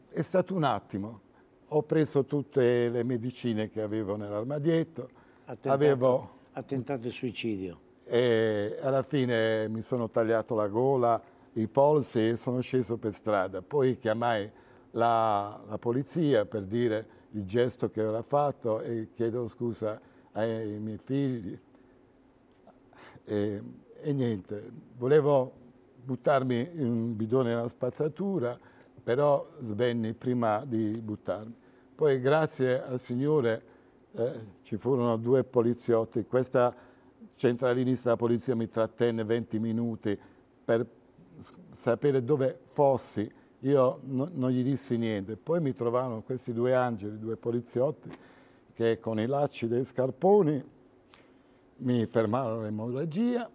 è stato un attimo, ho preso tutte le medicine che avevo nell'armadietto, attentato, avevo... Attentato suicidio. E alla fine mi sono tagliato la gola, i polsi e sono sceso per strada. Poi chiamai la, la polizia per dire il gesto che aveva fatto e chiedo scusa ai miei figli. E, e niente, volevo buttarmi in un bidone nella spazzatura, però svenni prima di buttarmi. Poi grazie al Signore eh, ci furono due poliziotti, questa centralinista della polizia mi trattenne 20 minuti per sapere dove fossi, io no, non gli dissi niente. Poi mi trovarono questi due angeli, due poliziotti, che con i lacci dei scarponi mi fermarono l'emorragia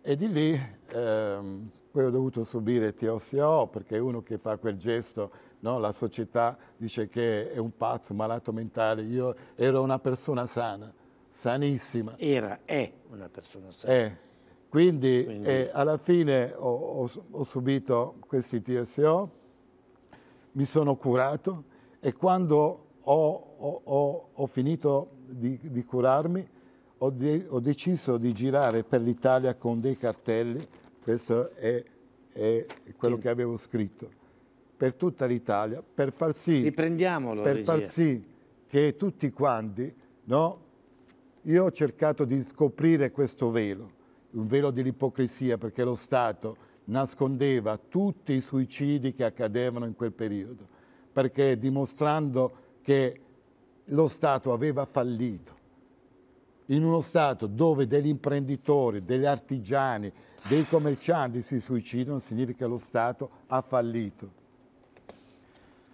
e di lì ehm, poi ho dovuto subire TOCO perché uno che fa quel gesto, no, la società dice che è un pazzo, un malato mentale. Io ero una persona sana, sanissima. Era, è una persona sana. È quindi, Quindi. Eh, alla fine ho, ho, ho subito questi TSO, mi sono curato e quando ho, ho, ho, finito di, di curarmi, ho, de, ho, deciso di girare per l'Italia con dei cartelli, questo è, è quello sì. che avevo scritto, per tutta l'Italia, per far sì, per far sì che tutti quanti, no? io ho cercato di scoprire questo velo, un velo dell'ipocrisia perché lo Stato nascondeva tutti i suicidi che accadevano in quel periodo, perché dimostrando che lo Stato aveva fallito. In uno Stato dove degli imprenditori, degli artigiani, dei commercianti si suicidano, significa che lo Stato ha fallito.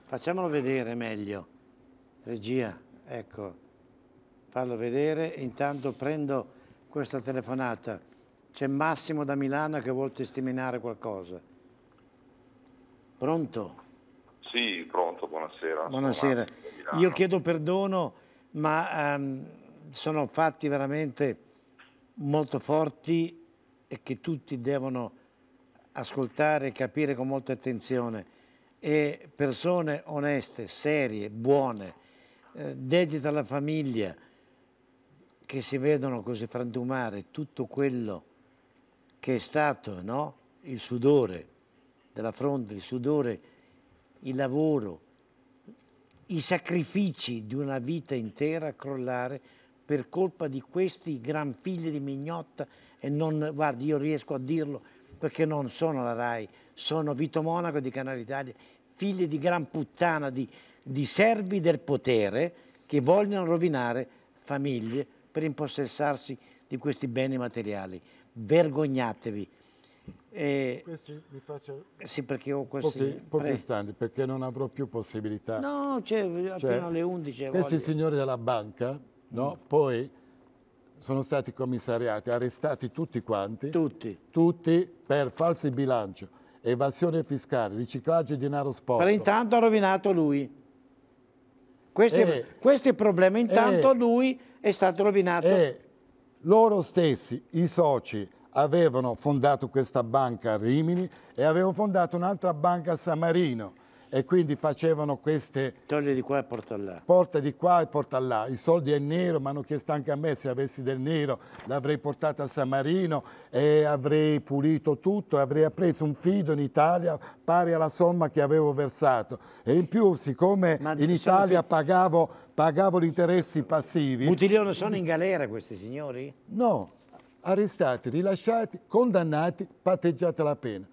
Facciamolo vedere meglio, regia, ecco, fallo vedere, intanto prendo questa telefonata. C'è Massimo da Milano che vuol testimoniare qualcosa. Pronto? Sì, pronto, buonasera. Buonasera. Io chiedo perdono, ma um, sono fatti veramente molto forti e che tutti devono ascoltare e capire con molta attenzione. E persone oneste, serie, buone, eh, dedicate alla famiglia, che si vedono così frantumare tutto quello che è stato no? il sudore della fronte, il sudore, il lavoro, i sacrifici di una vita intera a crollare per colpa di questi gran figli di mignotta e non, guardi, io riesco a dirlo perché non sono la RAI, sono Vito Monaco di Canale Italia, figli di gran puttana, di, di servi del potere che vogliono rovinare famiglie per impossessarsi di questi beni materiali vergognatevi. E questi mi faccio sì, perché ho questi pochi, pochi istanti perché non avrò più possibilità. No, cioè, cioè fino alle 11. Questi voglio. signori della banca, no? Mm. Poi sono stati commissariati, arrestati tutti quanti. Tutti. Tutti per falsi bilancio, evasione fiscale, riciclaggio di denaro sporco. Per intanto ha rovinato lui. Questo, eh, è, questo è il problema. Intanto eh, lui è stato rovinato. Eh, loro stessi, i soci, avevano fondato questa banca a Rimini e avevano fondato un'altra banca a San Marino e quindi facevano queste... Togli di qua e porta là. Porta di qua e porta là. I soldi è nero, mi hanno chiesto anche a me se avessi del nero, l'avrei portata a San Marino e avrei pulito tutto e avrei preso un fido in Italia pari alla somma che avevo versato. E in più, siccome Ma in diciamo Italia pagavo, pagavo gli interessi passivi... Buttiglione, sono in galera questi signori? No, arrestati, rilasciati, condannati, patteggiata la pena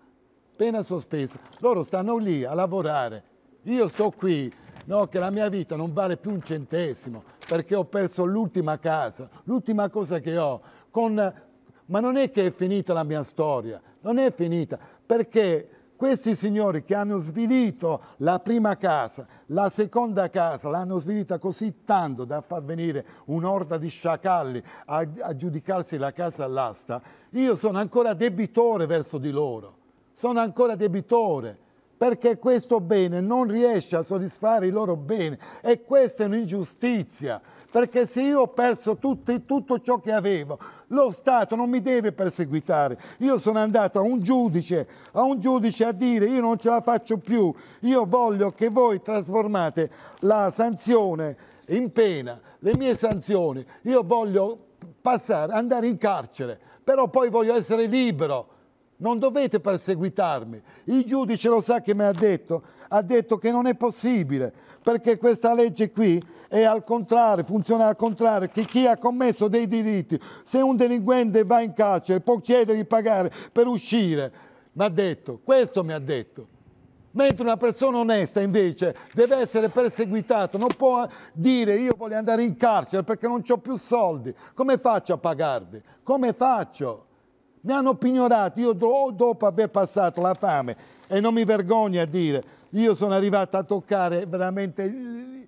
pena sospesa. Loro stanno lì a lavorare, io sto qui, no, che la mia vita non vale più un centesimo, perché ho perso l'ultima casa, l'ultima cosa che ho, con... ma non è che è finita la mia storia, non è finita, perché questi signori che hanno svilito la prima casa, la seconda casa, l'hanno svilita così tanto da far venire un'orda di sciacalli a, a giudicarsi la casa all'asta, io sono ancora debitore verso di loro sono ancora debitore perché questo bene non riesce a soddisfare i loro beni e questa è un'ingiustizia perché se io ho perso tutti, tutto ciò che avevo lo Stato non mi deve perseguitare io sono andato a un giudice a un giudice a dire io non ce la faccio più io voglio che voi trasformate la sanzione in pena le mie sanzioni io voglio passare, andare in carcere però poi voglio essere libero non dovete perseguitarmi. Il giudice lo sa che mi ha detto, ha detto che non è possibile, perché questa legge qui è al contrario, funziona al contrario, che chi ha commesso dei diritti, se un delinquente va in carcere può chiedere di pagare per uscire. Mi ha detto, questo mi ha detto. Mentre una persona onesta invece deve essere perseguitata, non può dire io voglio andare in carcere perché non ho più soldi. Come faccio a pagarvi? Come faccio? mi hanno pignorato, io do, dopo aver passato la fame, e non mi vergogno a dire, io sono arrivato a toccare veramente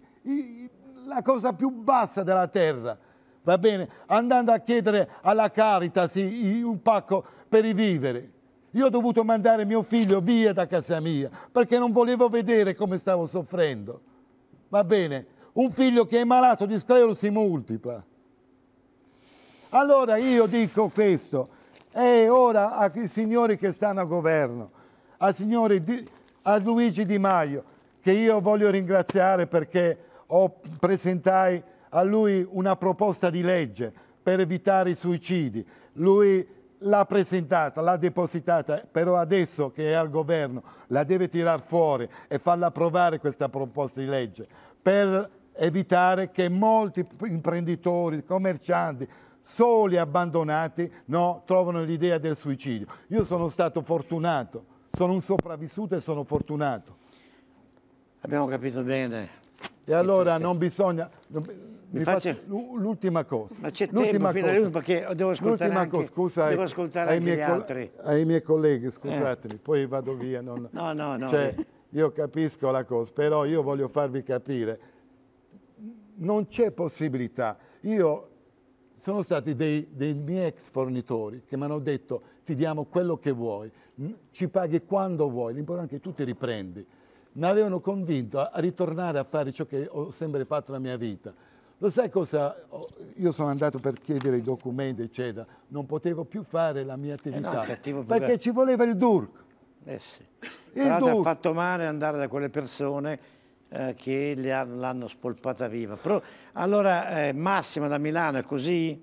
la cosa più bassa della terra, va bene? Andando a chiedere alla Caritas un pacco per i viveri. Io ho dovuto mandare mio figlio via da casa mia perché non volevo vedere come stavo soffrendo. Va bene? Un figlio che è malato di sclerosi multipla. Allora io dico questo, e ora ai signori che stanno a governo, a, di, a Luigi Di Maio, che io voglio ringraziare perché ho, presentai a lui una proposta di legge per evitare i suicidi. Lui l'ha presentata, l'ha depositata, però adesso che è al governo la deve tirar fuori e farla approvare questa proposta di legge per evitare che molti imprenditori, commercianti, soli, abbandonati, no? trovano l'idea del suicidio. Io sono stato fortunato, sono un sopravvissuto e sono fortunato. Abbiamo capito bene. E allora non bisogna... Mi faccio... L'ultima cosa. Ma c'è tempo fino cosa. perché devo ascoltare anche, cosa, scusa, devo eh, ascoltare ai, anche ai gli altri. Ai miei colleghi, eh. scusatemi, eh. poi vado via. Non... No, no, no. Cioè, io capisco la cosa, però io voglio farvi capire, non c'è possibilità. Io sono stati dei, dei miei ex fornitori che mi hanno detto ti diamo quello che vuoi, ci paghi quando vuoi, l'importante è che tu ti riprendi. Mi avevano convinto a ritornare a fare ciò che ho sempre fatto nella mia vita. Lo sai cosa? Io sono andato per chiedere i documenti, eccetera. Non potevo più fare la mia attività eh no, perché ci voleva il DURC. Eh sì. Il Tra l'altro ha fatto male andare da quelle persone eh, che l'hanno spolpata viva. Però, allora eh, Massimo da Milano è così?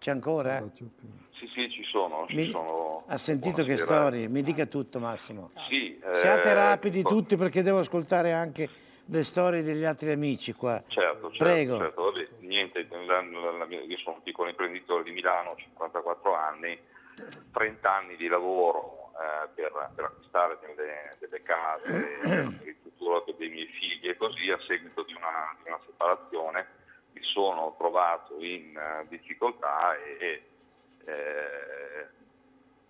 C'è ancora? Sì, sì, ci sono. Ci Mi... sono... Ha sentito Buonasera. che storie? Mi dica tutto Massimo. Sì, eh, Siate rapidi tutti perché devo ascoltare anche le storie degli altri amici qua. Certo, certo Prego. Certo. Vabbè, niente, io sono un piccolo imprenditore di Milano, 54 anni, 30 anni di lavoro eh, per, per, acquistare delle, delle case, futuro dei miei figli e così a seguito di una, di una separazione mi sono trovato in eh, difficoltà e, eh,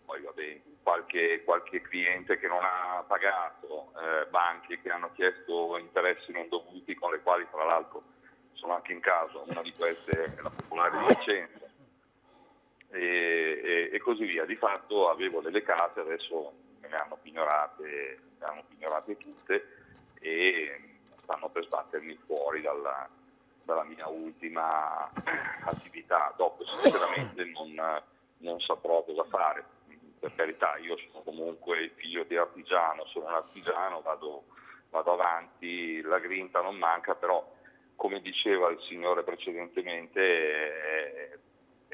poi vabbè, qualche, qualche, cliente che non ha pagato, eh, banche che hanno chiesto interessi non dovuti con le quali tra l'altro sono anche in caso, una di queste è la popolare di Vicenza. E, e, e, così via. Di fatto avevo delle case, adesso me le hanno pignorate, le hanno pignorate tutte e stanno per sbattermi fuori dalla, dalla mia ultima attività. Dopo sinceramente non, non, saprò cosa fare. Per carità, io sono comunque figlio di artigiano, sono un artigiano, vado, vado avanti, la grinta non manca, però come diceva il signore precedentemente, eh,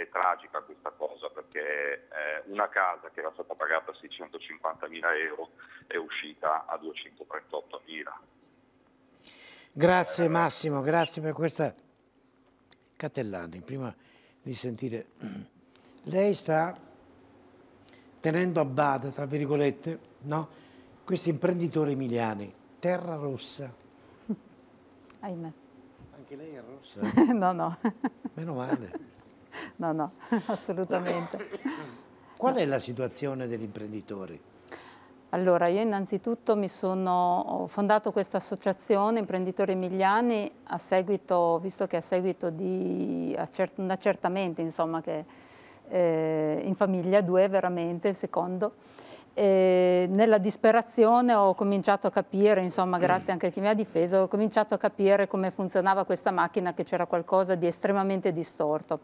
è tragica questa cosa perché eh, una casa che era stata pagata a 650.000 euro è uscita a 238.000. Grazie Massimo, grazie per questa Catellani. Prima di sentire, lei sta tenendo a bada, tra virgolette, no? questi imprenditori emiliani, terra rossa. Ahimè. Anche lei è rossa? no, no. Meno male. No, no, assolutamente. Qual è la situazione degli imprenditori? Allora, io innanzitutto mi sono ho fondato questa associazione Imprenditori Emiliani a seguito, visto che a seguito di accert un accertamento, insomma, che eh, in famiglia, due veramente, il secondo, e eh, nella disperazione ho cominciato a capire, insomma mm. grazie anche a chi mi ha difeso, ho cominciato a capire come funzionava questa macchina, che c'era qualcosa di estremamente distorto.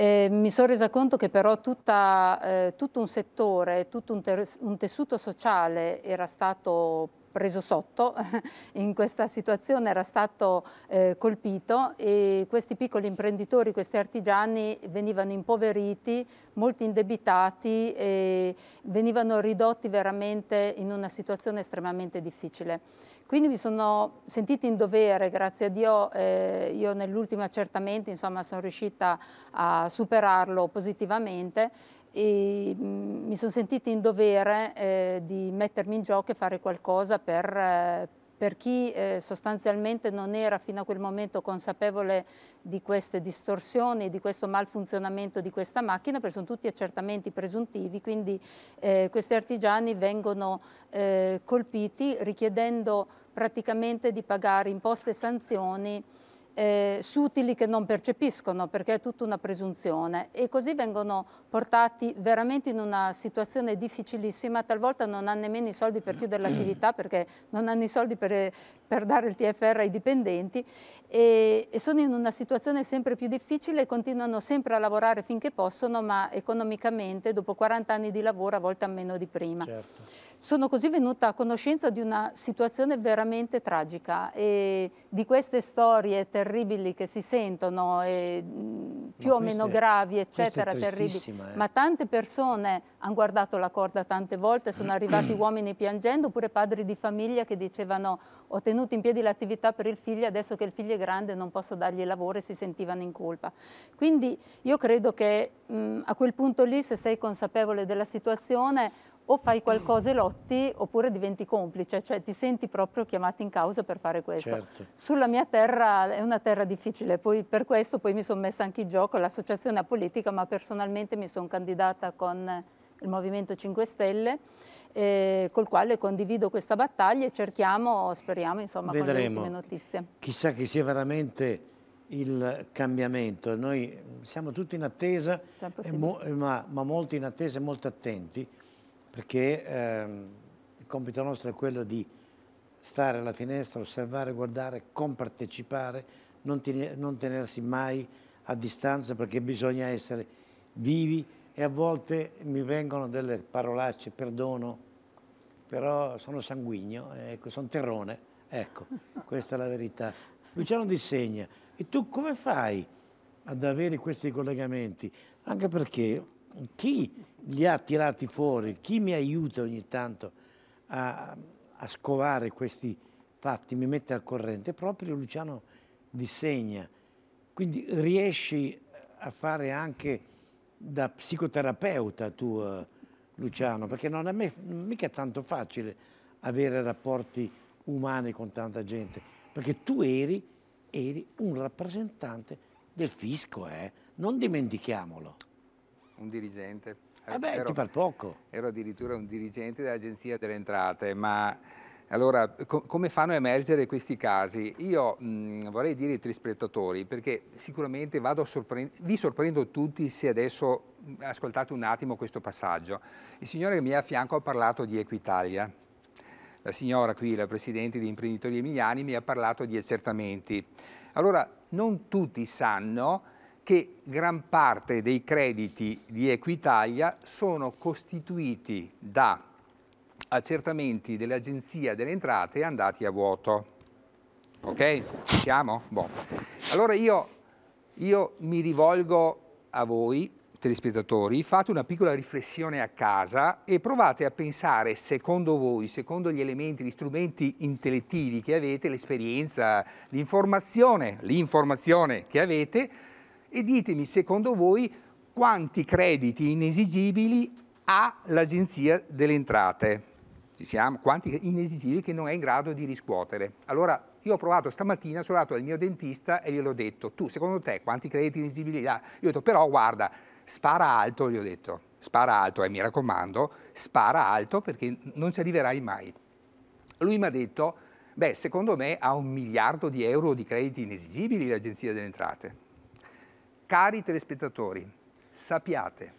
Eh, mi sono resa conto che però tutta, eh, tutto un settore, tutto un, un tessuto sociale era stato preso sotto, in questa situazione era stato eh, colpito e questi piccoli imprenditori, questi artigiani venivano impoveriti, molto indebitati e venivano ridotti veramente in una situazione estremamente difficile. Quindi mi sono sentita in dovere, grazie a Dio, eh, io nell'ultimo accertamento insomma, sono riuscita a superarlo positivamente e mm, mi sono sentita in dovere eh, di mettermi in gioco e fare qualcosa per, eh, per chi eh, sostanzialmente non era fino a quel momento consapevole di queste distorsioni, di questo malfunzionamento di questa macchina, perché sono tutti accertamenti presuntivi, quindi eh, questi artigiani vengono eh, colpiti richiedendo praticamente di pagare imposte e sanzioni eh, utili che non percepiscono perché è tutta una presunzione e così vengono portati veramente in una situazione difficilissima, talvolta non hanno nemmeno i soldi per chiudere l'attività perché non hanno i soldi per eh, per dare il TFR ai dipendenti e, e sono in una situazione sempre più difficile e continuano sempre a lavorare finché possono, ma economicamente dopo 40 anni di lavoro a volte a meno di prima. Certo. Sono così venuta a conoscenza di una situazione veramente tragica e di queste storie terribili che si sentono, e, più o meno gravi, eccetera, terribili, eh. ma tante persone hanno guardato la corda tante volte, sono arrivati uomini piangendo oppure padri di famiglia che dicevano ho tenuto tenuto in piedi l'attività per il figlio, adesso che il figlio è grande non posso dargli lavoro e si sentivano in colpa. Quindi io credo che mh, a quel punto lì, se sei consapevole della situazione, o fai qualcosa e lotti oppure diventi complice, cioè ti senti proprio chiamato in causa per fare questo. Certo. Sulla mia terra è una terra difficile, poi per questo poi mi sono messa anche in gioco l'associazione apolitica, ma personalmente mi sono candidata con il Movimento 5 Stelle eh, col quale condivido questa battaglia e cerchiamo, speriamo, insomma, Vedremo. con le notizie. Chissà che sia veramente il cambiamento. Noi siamo tutti in attesa, mo ma, ma, molti in attesa e molto attenti, perché ehm, il compito nostro è quello di stare alla finestra, osservare, guardare, compartecipare, non, non tenersi mai a distanza perché bisogna essere vivi, e a volte mi vengono delle parolacce, perdono, però sono sanguigno, ecco, sono terrone, ecco, questa è la verità. Luciano dissegna, e tu come fai ad avere questi collegamenti? Anche perché chi li ha tirati fuori, chi mi aiuta ogni tanto a, a scovare questi fatti, mi mette al corrente, proprio Luciano dissegna. Quindi riesci a fare anche da psicoterapeuta tu, eh, Luciano, perché non è mica tanto facile avere rapporti umani con tanta gente, perché tu eri, eri un rappresentante del fisco, eh? non dimentichiamolo. Un dirigente. Eh beh, ero, ti par poco. Ero addirittura un dirigente dell'Agenzia delle Entrate, ma allora, co come fanno a emergere questi casi? Io mh, mhmm, vorrei dire ai telespettatori, perché sicuramente sorpre vi sorprendo tutti se adesso mhmm, ascoltate un attimo questo passaggio. Il signore che mi è a fianco ha parlato di Equitalia. La signora qui, la Presidente di Imprenditori Emiliani, mi ha parlato di accertamenti. Allora, non tutti sanno che gran parte dei crediti di Equitalia sono costituiti da accertamenti dell'Agenzia delle Entrate andati a vuoto. Ok? Ci siamo? Bon. Allora io, io mi rivolgo a voi, telespettatori, fate una piccola riflessione a casa e provate a pensare, secondo voi, secondo gli elementi, gli strumenti intellettivi che avete, l'esperienza, l'informazione, l'informazione che avete, e ditemi, secondo voi, quanti crediti inesigibili ha l'Agenzia delle Entrate ci siamo, quanti inesitivi che non è in grado di riscuotere. Allora io ho provato stamattina, sono andato dal mio dentista e gliel'ho detto, tu secondo te quanti crediti ha? Io ho detto però guarda, spara alto, gli ho detto, spara alto e eh, mi raccomando, spara alto perché non ci arriverai mai. Lui mi ha detto, beh secondo me ha un miliardo di euro di crediti inesigibili l'Agenzia delle Entrate. Cari telespettatori, sappiate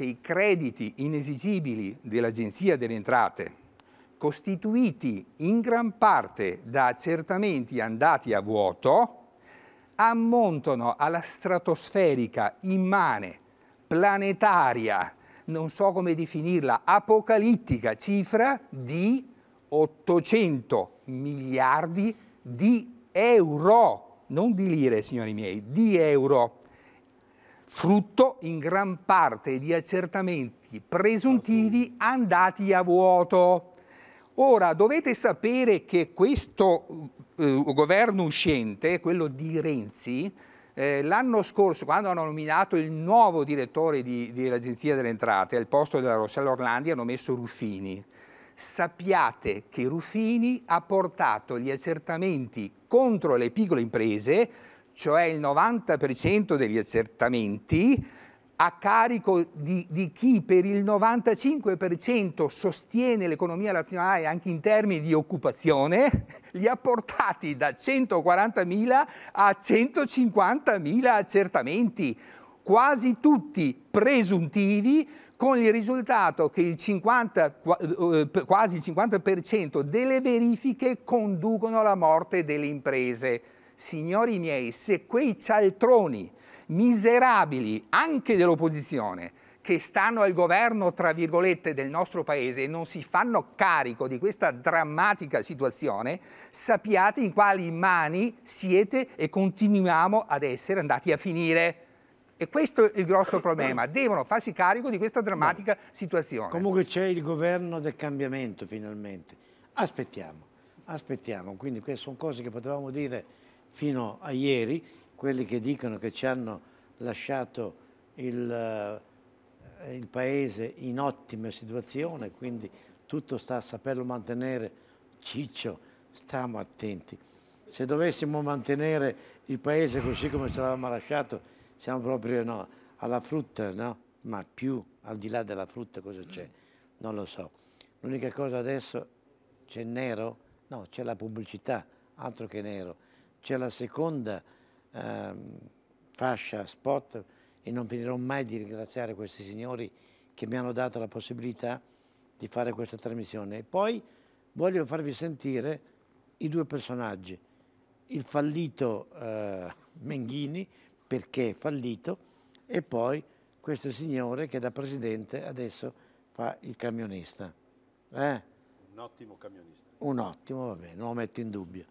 che i crediti inesigibili dell'Agenzia delle Entrate, costituiti in gran parte da accertamenti andati a vuoto, ammontano alla stratosferica, immane, planetaria, non so come definirla, apocalittica cifra di 800 miliardi di euro, non di lire signori miei, di euro frutto in gran parte di accertamenti presuntivi andati a vuoto. Ora, dovete sapere che questo eh, eh, governo uscente, quello di Renzi, eh, l'anno scorso, quando hanno nominato il nuovo direttore di, dell'Agenzia delle Entrate, al posto della Rossella Orlandi, hanno messo Ruffini. Sappiate che Ruffini ha portato gli accertamenti contro le piccole imprese cioè il 90% degli accertamenti, a carico di, di, chi per il 95% sostiene l'economia nazionale anche in termini di occupazione, li ha portati da 140.000 a 150.000 accertamenti, quasi tutti presuntivi, con il risultato che il 50, eh, quasi il 50% delle verifiche conducono alla morte delle imprese signori miei, se quei cialtroni miserabili anche dell'opposizione che stanno al governo, tra virgolette, del nostro paese e non si fanno carico di questa drammatica situazione, sappiate in quali mani siete e continuiamo ad essere andati a finire. E questo è il grosso eh, problema, eh. devono farsi carico di questa drammatica Beh, situazione. Comunque c'è il governo del cambiamento finalmente. Aspettiamo, aspettiamo. Quindi queste sono cose che potevamo dire fino a ieri, quelli che dicono che ci hanno lasciato il, eh, il paese in ottima situazione, quindi tutto sta a saperlo mantenere, ciccio, stiamo attenti. Se dovessimo mantenere il paese così come ce l'avevamo lasciato, siamo proprio no, alla frutta, no? ma più al di là della frutta cosa c'è? Non lo so. L'unica cosa adesso c'è nero? No, c'è la pubblicità, altro che nero c'è la seconda eh, fascia spot e non finirò mai di ringraziare questi signori che mi hanno dato la possibilità di fare questa trasmissione. E poi voglio farvi sentire i due personaggi, il fallito eh, Menghini, perché è fallito, e poi questo signore che da presidente adesso fa il camionista. Eh? Un ottimo camionista. Un ottimo, va bene, non lo metto in dubbio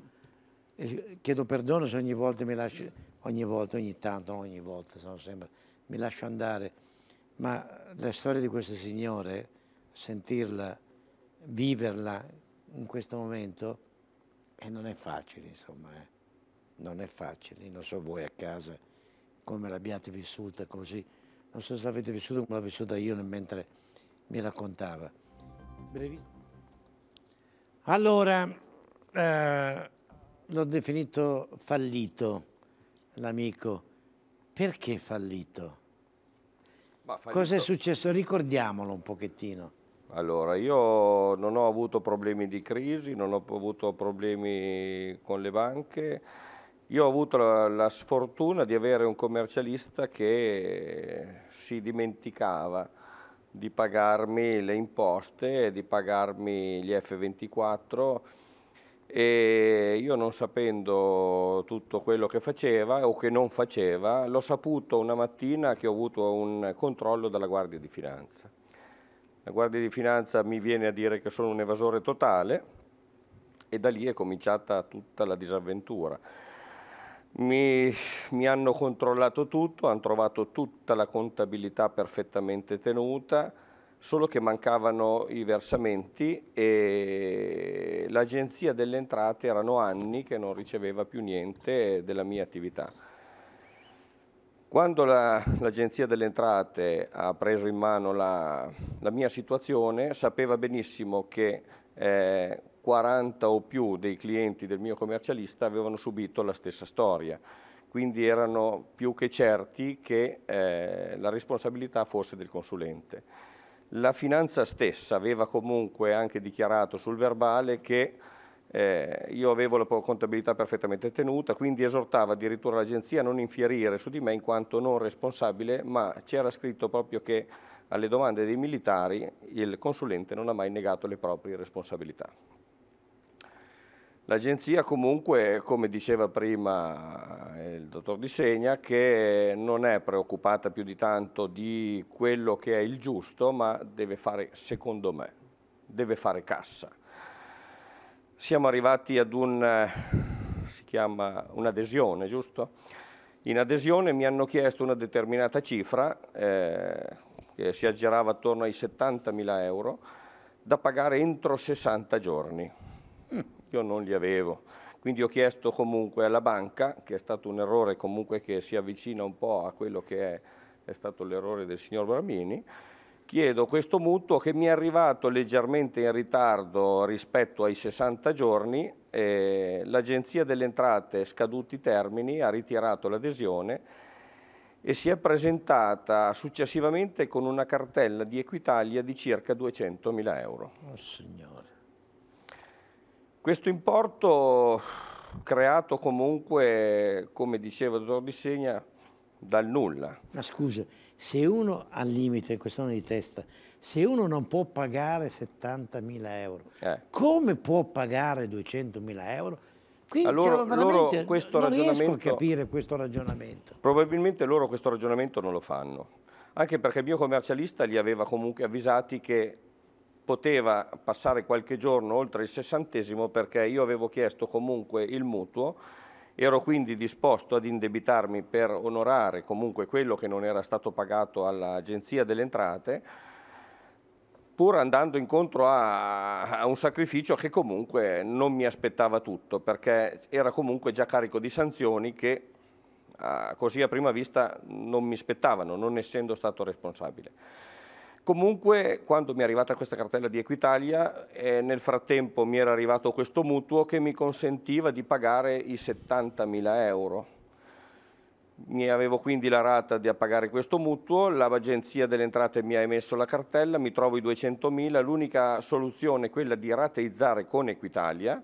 chiedo perdono se ogni volta mi lascio, ogni volta, ogni tanto, non ogni volta, sono sempre, mi lascio andare, ma la storia di queste signore, sentirla, viverla in questo momento, eh, non è facile, insomma, eh. non è facile, non so voi a casa come l'abbiate vissuta così, non so se l'avete vissuta come l'ho vissuta io mentre mi raccontava. Brevissimo. Allora, eh, l'ho definito fallito, l'amico. Perché fallito? fallito? Cosa è successo? Ricordiamolo un pochettino. Allora, io non ho avuto problemi di crisi, non ho avuto problemi con le banche. Io ho avuto la, la sfortuna di avere un commercialista che si dimenticava di pagarmi le imposte, di pagarmi gli F24 e io non sapendo tutto quello che faceva o che non faceva, l'ho saputo una mattina che ho avuto un controllo dalla Guardia di Finanza. La Guardia di Finanza mi viene a dire che sono un evasore totale e da lì è cominciata tutta la disavventura. Mi, mi hanno controllato tutto, hanno trovato tutta la contabilità perfettamente tenuta, solo che mancavano i versamenti e l'agenzia delle entrate erano anni che non riceveva più niente della mia attività. Quando l'agenzia delle entrate ha preso in mano la, la mia situazione sapeva benissimo che eh, 40 o più dei clienti del mio commercialista avevano subito la stessa storia quindi erano più che certi che eh, la responsabilità fosse del consulente. La finanza stessa aveva comunque anche dichiarato sul verbale che eh, io avevo la contabilità perfettamente tenuta, quindi esortava addirittura l'agenzia a non infierire su di me in quanto non responsabile, ma c'era scritto proprio che alle domande dei militari il consulente non ha mai negato le proprie responsabilità. L'agenzia comunque, come diceva prima eh, il dottor Di Segna, che non è preoccupata più di tanto di quello che è il giusto, ma deve fare, secondo me, deve fare cassa. Siamo arrivati ad un, eh, si chiama un'adesione, giusto? In adesione mi hanno chiesto una determinata cifra, eh, che si aggirava attorno ai 70.000 euro, da pagare entro 60 giorni. Mm io non li avevo. Quindi ho chiesto comunque alla banca, che è stato un errore comunque che si avvicina un po' a quello che è, è stato l'errore del signor Bramini, chiedo questo mutuo che mi è arrivato leggermente in ritardo rispetto ai 60 giorni, eh, l'Agenzia delle Entrate, scaduti i termini, ha ritirato l'adesione e si è presentata successivamente con una cartella di Equitalia di circa 200 mila euro. Oh, signore. Questo importo creato comunque, come diceva il dottor Di Segna, dal nulla. Ma scusa, se uno al limite, questione di testa, se uno non può pagare 70.000 euro, eh. come può pagare 200.000 euro? Qui, allora, cioè, loro questo non ragionamento, riesco a capire questo ragionamento. Probabilmente loro questo ragionamento non lo fanno, anche perché il mio commercialista li aveva comunque avvisati che poteva passare qualche giorno oltre il sessantesimo perché io avevo chiesto comunque il mutuo, ero quindi disposto ad indebitarmi per onorare comunque quello che non era stato pagato all'Agenzia delle Entrate, pur andando incontro a, a, un sacrificio che comunque non mi aspettava tutto, perché era comunque già carico di sanzioni che ah, così a prima vista non mi spettavano, non essendo stato responsabile. Comunque, quando mi è arrivata questa cartella di Equitalia, eh, nel frattempo mi era arrivato questo mutuo che mi consentiva di pagare i 70.000 euro. Mi avevo quindi la rata di pagare questo mutuo, l'agenzia delle entrate mi ha emesso la cartella, mi trovo i 200.000, l'unica soluzione è quella di rateizzare con Equitalia,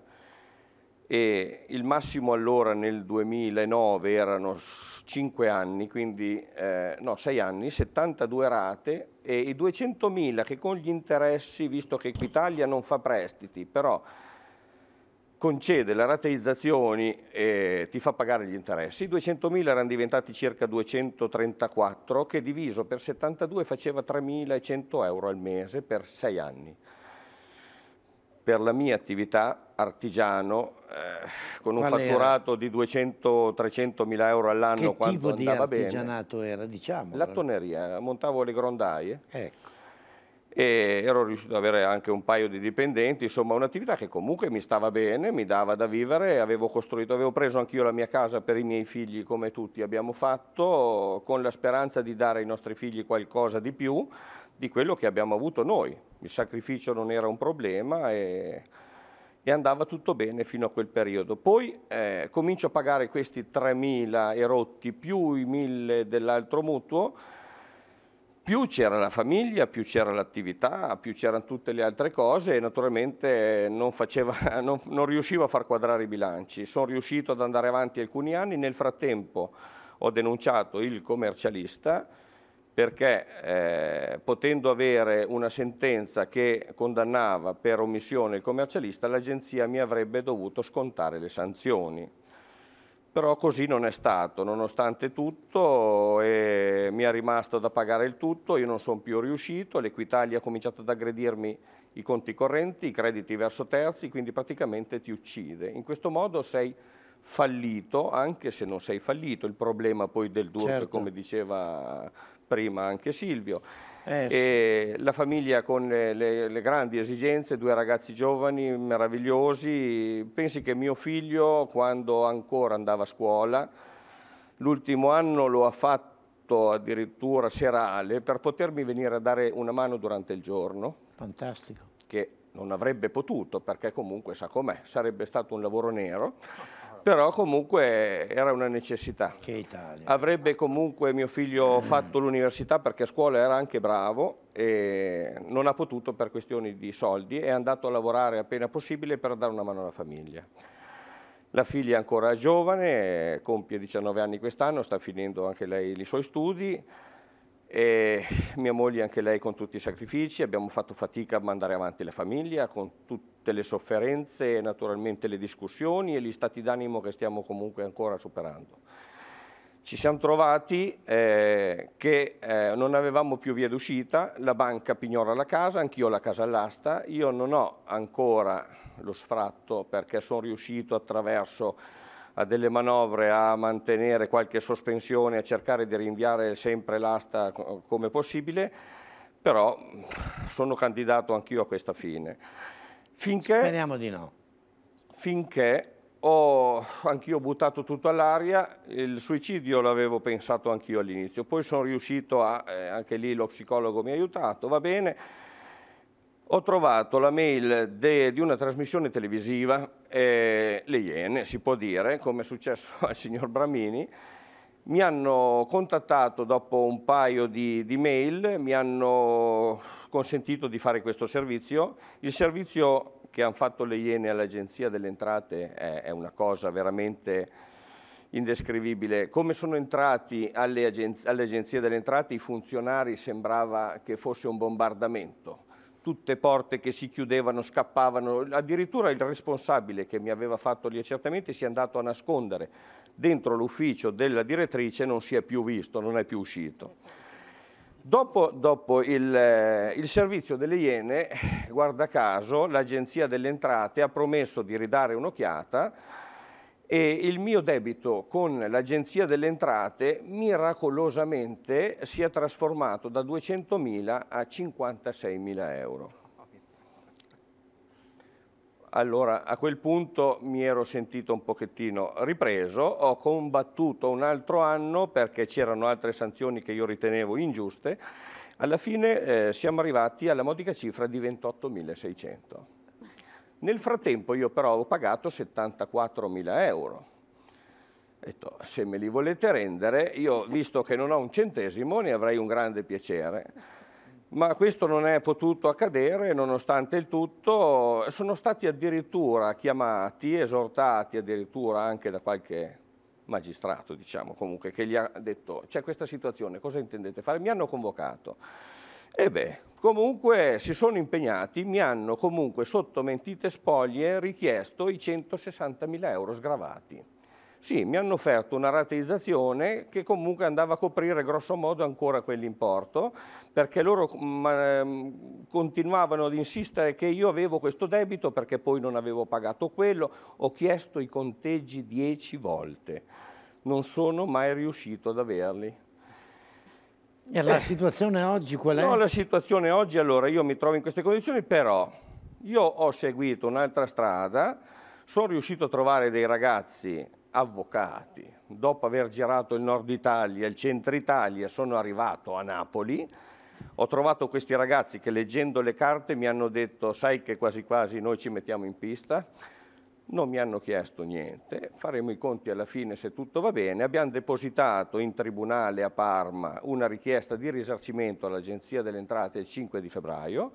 e il massimo allora nel 2009 erano 5 anni, quindi eh, no, 6 anni, 72 rate e i 200.000 che con gli interessi, visto che Equitalia non fa prestiti, però concede le rateizzazioni e ti fa pagare gli interessi, i 200.000 erano diventati circa 234 che diviso per 72 faceva 3.100 euro al mese per 6 anni per la mia attività artigiano eh, con un fatturato era? di 200-300 mila euro all'anno che quando andava bene. Che tipo di artigianato era, diciamo? La toneria, montavo le grondaie. Ecco. E ero riuscito ad avere anche un paio di dipendenti, insomma un'attività che comunque mi stava bene, mi dava da vivere, avevo costruito, avevo preso anch'io la mia casa per i miei figli come tutti abbiamo fatto, con la speranza di dare ai nostri figli qualcosa di più, di quello che abbiamo avuto noi. Il sacrificio non era un problema e, e andava tutto bene fino a quel periodo. Poi eh, comincio a pagare questi 3.000 erotti più i 1.000 dell'altro mutuo, più c'era la famiglia, più c'era l'attività, più c'erano tutte le altre cose e naturalmente non, faceva, non, non, riuscivo a far quadrare i bilanci. Sono riuscito ad andare avanti alcuni anni, nel frattempo ho denunciato il commercialista, perché eh, potendo avere una sentenza che condannava per omissione il commercialista, l'agenzia mi avrebbe dovuto scontare le sanzioni. Però così non è stato, nonostante tutto eh, mi è rimasto da pagare il tutto, io non sono più riuscito, l'Equitalia ha cominciato ad aggredirmi i conti correnti, i crediti verso terzi, quindi praticamente ti uccide. In questo modo sei fallito, anche se non sei fallito, il problema poi del DURC, certo. come diceva prima anche Silvio. Eh, sì. la famiglia con le, le, le, grandi esigenze, due ragazzi giovani meravigliosi. Pensi che mio figlio, quando ancora andava a scuola, l'ultimo anno lo ha fatto addirittura serale per potermi venire a dare una mano durante il giorno. Fantastico. Che non avrebbe potuto perché comunque sa com'è, sarebbe stato un lavoro nero però comunque era una necessità. Che Italia. Avrebbe comunque mio figlio eh. fatto l'università perché a scuola era anche bravo e non ha potuto per questioni di soldi, è andato a lavorare appena possibile per dare una mano alla famiglia. La figlia è ancora giovane, compie 19 anni quest'anno, sta finendo anche lei i suoi studi. E mia moglie, anche lei, con tutti i sacrifici, abbiamo fatto fatica a mandare avanti la famiglia, con tutte le sofferenze e naturalmente le discussioni e gli stati d'animo che stiamo comunque ancora superando. Ci siamo trovati eh, che eh, non avevamo più via d'uscita, la banca pignora la casa, anch'io la casa all'asta, io non ho ancora lo sfratto perché sono riuscito attraverso a delle manovre, a mantenere qualche sospensione, a cercare di rinviare sempre l'asta come possibile, però sono candidato anch'io a questa fine. Finché, Speriamo di no. Finché ho anch'io buttato tutto all'aria, il suicidio l'avevo pensato anch'io all'inizio, poi sono riuscito a, eh, anche lì lo psicologo mi ha aiutato, va bene, ho trovato la mail de, di una trasmissione televisiva, eh, le Iene si può dire, come è successo al signor Bramini, mi hanno contattato dopo un paio di, di mail, mi hanno consentito di fare questo servizio. Il servizio che hanno fatto le Iene all'Agenzia delle Entrate è, è una cosa veramente indescrivibile. Come sono entrati alle, agenzie, alle agenzie delle entrate i funzionari sembrava che fosse un bombardamento tutte porte che si chiudevano, scappavano, addirittura il responsabile che mi aveva fatto gli accertamenti si è andato a nascondere dentro l'ufficio della direttrice, e non si è più visto, non è più uscito. Dopo, dopo il, eh, il, servizio delle Iene, guarda caso, l'Agenzia delle Entrate ha promesso di ridare un'occhiata e il mio debito con l'Agenzia delle Entrate miracolosamente si è trasformato da 200.000 a 56.000 euro. Allora, a quel punto mi ero sentito un pochettino ripreso, ho combattuto un altro anno perché c'erano altre sanzioni che io ritenevo ingiuste, alla fine eh, siamo arrivati alla modica cifra di 28.600. Nel frattempo io però ho pagato 74.000 euro. Detto, se me li volete rendere, io visto che non ho un centesimo ne avrei un grande piacere. Ma questo non è potuto accadere, nonostante il tutto sono stati addirittura chiamati, esortati addirittura anche da qualche magistrato, diciamo comunque, che gli ha detto c'è questa situazione, cosa intendete fare? Mi hanno convocato. E beh, comunque si sono impegnati, mi hanno comunque sotto mentite spoglie richiesto i 160.000 euro sgravati. Sì, mi hanno offerto una rateizzazione che comunque andava a coprire grosso modo ancora quell'importo, perché loro mh, ehm, continuavano ad insistere che io avevo questo debito perché poi non avevo pagato quello, ho chiesto i conteggi dieci volte, non sono mai riuscito ad averli. E la eh. situazione oggi qual è? No, la situazione oggi, allora, io mi trovo in queste condizioni, però io ho seguito un'altra strada, sono riuscito a trovare dei ragazzi avvocati, dopo aver girato il nord Italia, il centro Italia, sono arrivato a Napoli, ho trovato questi ragazzi che leggendo le carte mi hanno detto sai che quasi quasi noi ci mettiamo in pista, non mi hanno chiesto niente, faremo i conti alla fine se tutto va bene. Abbiamo depositato in tribunale a Parma una richiesta di risarcimento all'Agenzia delle Entrate il 5 di febbraio.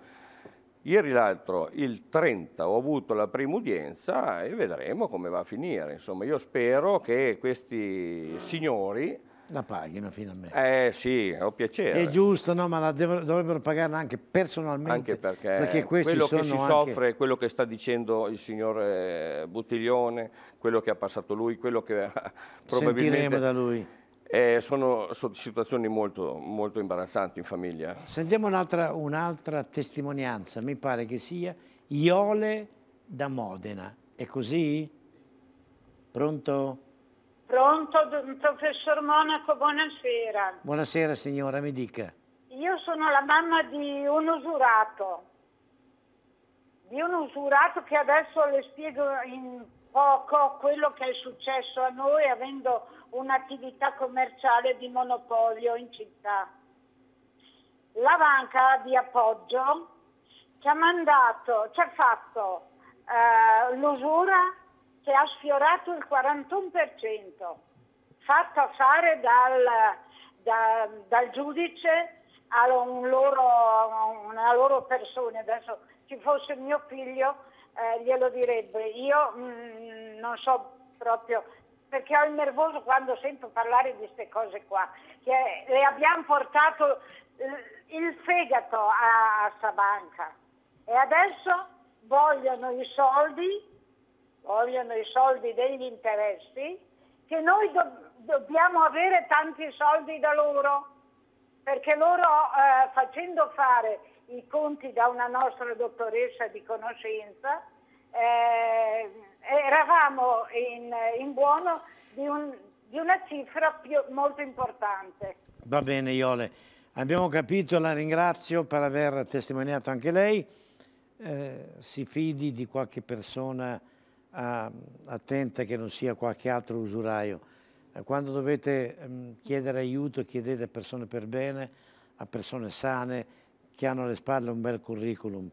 Ieri l'altro, il 30, ho avuto la prima udienza e vedremo come va a finire. Insomma, io spero che questi signori la paghino finalmente. Eh sì, ho piacere. È giusto, no, ma la dev- dovrebbero pagarla anche personalmente. Anche perché, perché quello che si soffre, quello che sta dicendo il signor eh, Buttiglione, quello che ha passato lui, quello che probabilmente... Sentiremo da lui. Eh, sono situazioni molto, molto, imbarazzanti in famiglia. Sentiamo un'altra, un'altra testimonianza, mi pare che sia Iole da Modena. È così? Pronto? Pronto, professor Monaco, buonasera. Buonasera signora, mi dica. Io sono la mamma di un usurato, di un usurato che adesso le spiego in poco quello che è successo a noi avendo un'attività commerciale di monopolio in città. La banca di appoggio ci ha mandato, ci ha fatto eh, l'usura che ha sfiorato il 41%, fatta fare dal, da, dal giudice a, un loro, a una loro persona. Adesso se fosse mio figlio eh, glielo direbbe. Io mh, mm, non so proprio perché ho il nervoso quando sento parlare di queste cose qua, che le abbiamo portato eh, il fegato a, a sta e adesso vogliono i soldi vogliono i soldi degli interessi, che noi do- dobbiamo avere tanti soldi da loro, perché loro eh, facendo fare i conti da una nostra dottoressa di conoscenza, eh, eravamo in, in buono di, un, di, una cifra più, molto importante. Va bene Iole, abbiamo capito, la ringrazio per aver testimoniato anche lei. Eh, si fidi di qualche persona Ehm, attenta che non sia qualche altro usuraio. Eh, quando dovete ehm, chiedere aiuto chiedete a persone per bene, a persone sane, che hanno alle spalle un bel curriculum.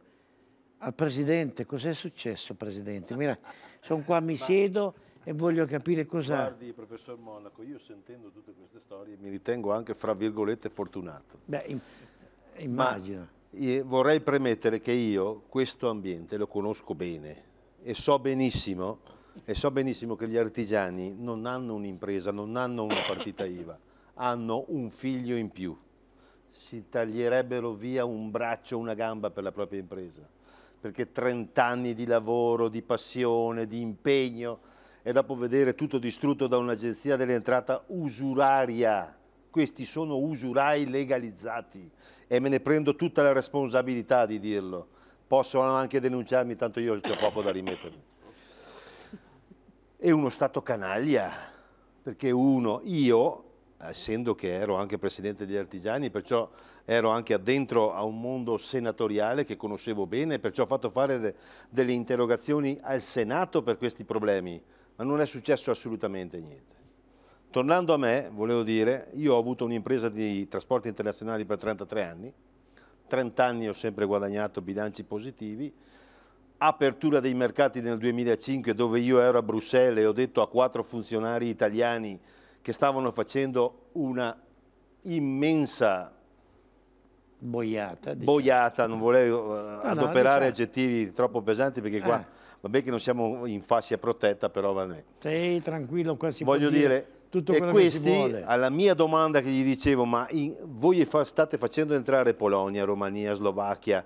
Al Presidente, cos'è successo Presidente? Mira, sono qua, mi siedo e voglio capire cosa... Guardi, professor Monaco, io sentendo tutte queste storie mi ritengo anche, fra virgolette, fortunato. Beh, immagino. Ma vorrei premettere che io questo ambiente lo conosco bene e so benissimo, e so benissimo che gli artigiani non hanno un'impresa, non hanno una partita IVA, hanno un figlio in più. Si taglierebbero via un braccio, una gamba per la propria impresa, perché 30 anni di lavoro, di passione, di impegno e dopo vedere tutto distrutto da un'agenzia dell'entrata usuraria. Questi sono usurai legalizzati e me ne prendo tutta la responsabilità di dirlo possono anche denunciarmi, tanto io ho poco da rimettermi. È uno Stato canaglia, perché uno, io, essendo che ero anche presidente degli artigiani, perciò ero anche addentro a un mondo senatoriale che conoscevo bene, perciò ho fatto fare de delle interrogazioni al Senato per questi problemi, ma non è successo assolutamente niente. Tornando a me, volevo dire, io ho avuto un'impresa di trasporti internazionali per 33 anni, 30 anni ho sempre guadagnato bilanci positivi, apertura dei mercati nel 2005 dove io ero a Bruxelles e ho detto a quattro funzionari italiani che stavano facendo una immensa boiata, diciamo. boiata non volevo eh, no, adoperare no, diciamo. aggettivi troppo pesanti perché qua eh. vabbè che non siamo in fascia protetta però va bene. Sei tranquillo, qua si Voglio dire, dire tutto quello e questi, alla mia domanda che gli dicevo, ma in, voi fa, state facendo entrare Polonia, Romania, Slovacchia,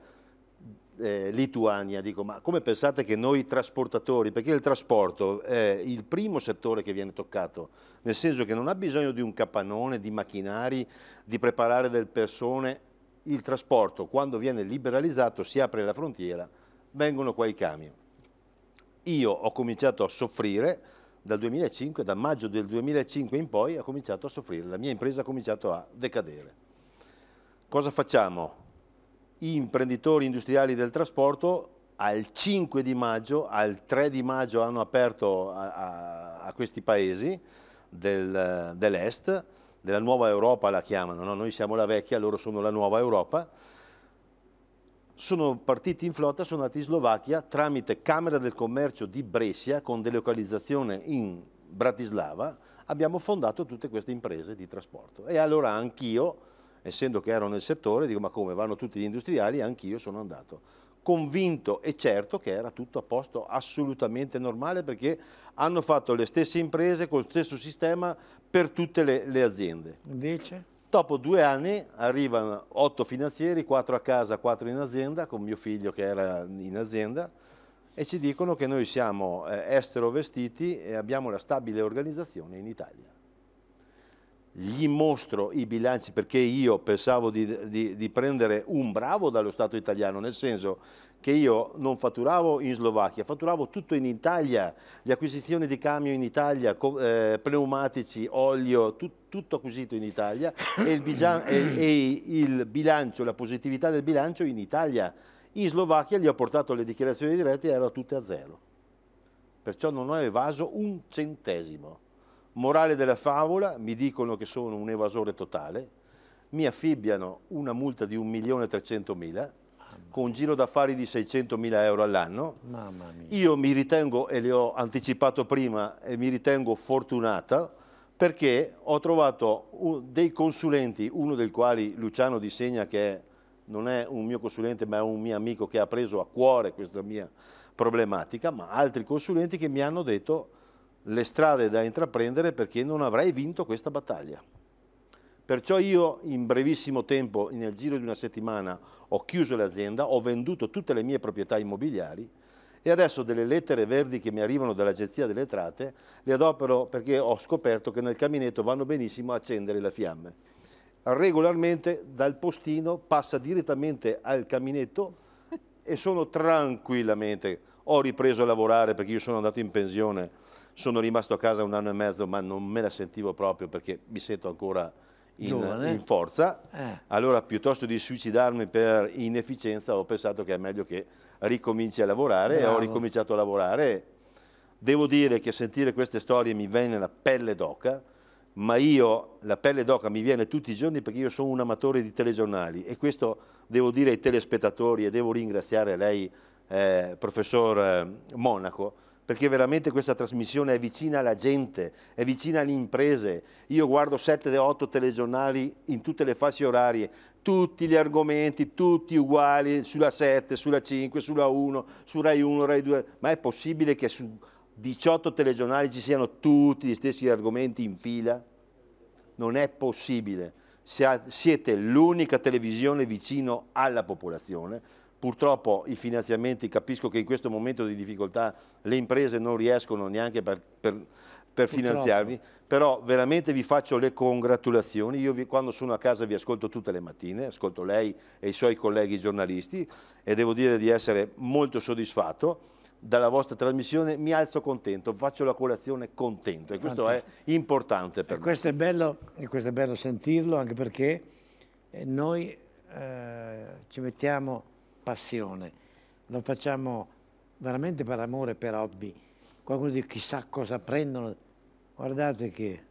eh, Lituania, dico, ma come pensate che noi trasportatori, perché il trasporto è il primo settore che viene toccato, nel senso che non ha bisogno di un capannone, di macchinari, di preparare delle persone, il trasporto quando viene liberalizzato si apre la frontiera, vengono qua i camion. Io ho cominciato a soffrire dal 2005, da maggio del 2005 in poi ha cominciato a soffrire, la mia impresa ha cominciato a decadere. Cosa facciamo? Gli imprenditori industriali del trasporto al 5 di maggio, al 3 di maggio hanno aperto a, a, a questi paesi del, dell'est, della nuova Europa la chiamano, no? noi siamo la vecchia, loro sono la nuova Europa, sono partiti in flotta, sono andati in Slovacchia tramite Camera del Commercio di Brescia con delocalizzazione in Bratislava, abbiamo fondato tutte queste imprese di trasporto. E allora anch'io, essendo che ero nel settore, dico ma come vanno tutti gli industriali, anch'io sono andato convinto e certo che era tutto a posto assolutamente normale perché hanno fatto le stesse imprese con col stesso sistema per tutte le, le aziende. Invece? Dopo due anni arrivano otto finanzieri, quattro a casa, quattro in azienda, con mio figlio che era in azienda, e ci dicono che noi siamo eh, estero vestiti e abbiamo la stabile organizzazione in Italia. Gli mostro i bilanci perché io pensavo di, di, di prendere un bravo dallo Stato italiano, nel senso che io non fatturavo in Slovacchia, fatturavo tutto in Italia, le acquisizioni di camion in Italia, eh, pneumatici, olio, tutto tutto acquisito in Italia e il, e il, bilancio, la positività del bilancio in Italia. In Slovacchia gli ho portato le dichiarazioni dirette e erano tutte a zero. Perciò non ho evaso un centesimo. Morale della favola, mi dicono che sono un evasore totale, mi affibbiano una multa di 1.300.000 con un giro d'affari di 600 mila euro all'anno. Io mi ritengo, e le ho anticipato prima, e mi ritengo fortunata perché ho trovato dei consulenti, uno dei quali Luciano Di Segna, che non è un mio consulente ma è un mio amico che ha preso a cuore questa mia problematica, ma altri consulenti che mi hanno detto le strade da intraprendere perché non avrei vinto questa battaglia. Perciò io in brevissimo tempo, nel giro di una settimana, ho chiuso l'azienda, ho venduto tutte le mie proprietà immobiliari e adesso delle lettere verdi che mi arrivano dall'Agenzia delle Entrate le adopero perché ho scoperto che nel caminetto vanno benissimo a accendere le fiamme. Regolarmente dal postino passa direttamente al caminetto e sono tranquillamente, ho ripreso a lavorare perché io sono andato in pensione, sono rimasto a casa un anno e mezzo ma non me la sentivo proprio perché mi sento ancora in, in forza, eh. allora piuttosto di suicidarmi per inefficienza ho pensato che è meglio che ricominci a lavorare Bravo. e ho ricominciato a lavorare. Devo dire che sentire queste storie mi viene la pelle d'oca, ma io la pelle d'oca mi viene tutti i giorni perché io sono un amatore di telegiornali e questo devo dire ai telespettatori e devo ringraziare lei, eh, professor eh, Monaco, perché veramente questa trasmissione è vicina alla gente, è vicina alle imprese. Io guardo 7-8 telegiornali in tutte le fasi orarie, tutti gli argomenti, tutti uguali, sulla 7, sulla 5, sulla 1, su Rai 1, Rai 2, ma è possibile che su 18 telegiornali ci siano tutti gli stessi argomenti in fila? Non è possibile. Siete l'unica televisione vicino alla popolazione, Purtroppo i finanziamenti, capisco che in questo momento di difficoltà le imprese non riescono neanche per, per, per finanziarvi, però veramente vi faccio le congratulazioni. Io vi, quando sono a casa vi ascolto tutte le mattine, ascolto lei e i suoi colleghi giornalisti e devo dire di essere molto soddisfatto dalla vostra trasmissione, mi alzo contento, faccio la colazione contento e questo Anche. è importante per e me. è, bello, e questo è bello sentirlo anche perché eh, noi eh, ci mettiamo passione, lo facciamo veramente per amore, per hobby. Qualcuno dice chissà cosa prendono, guardate che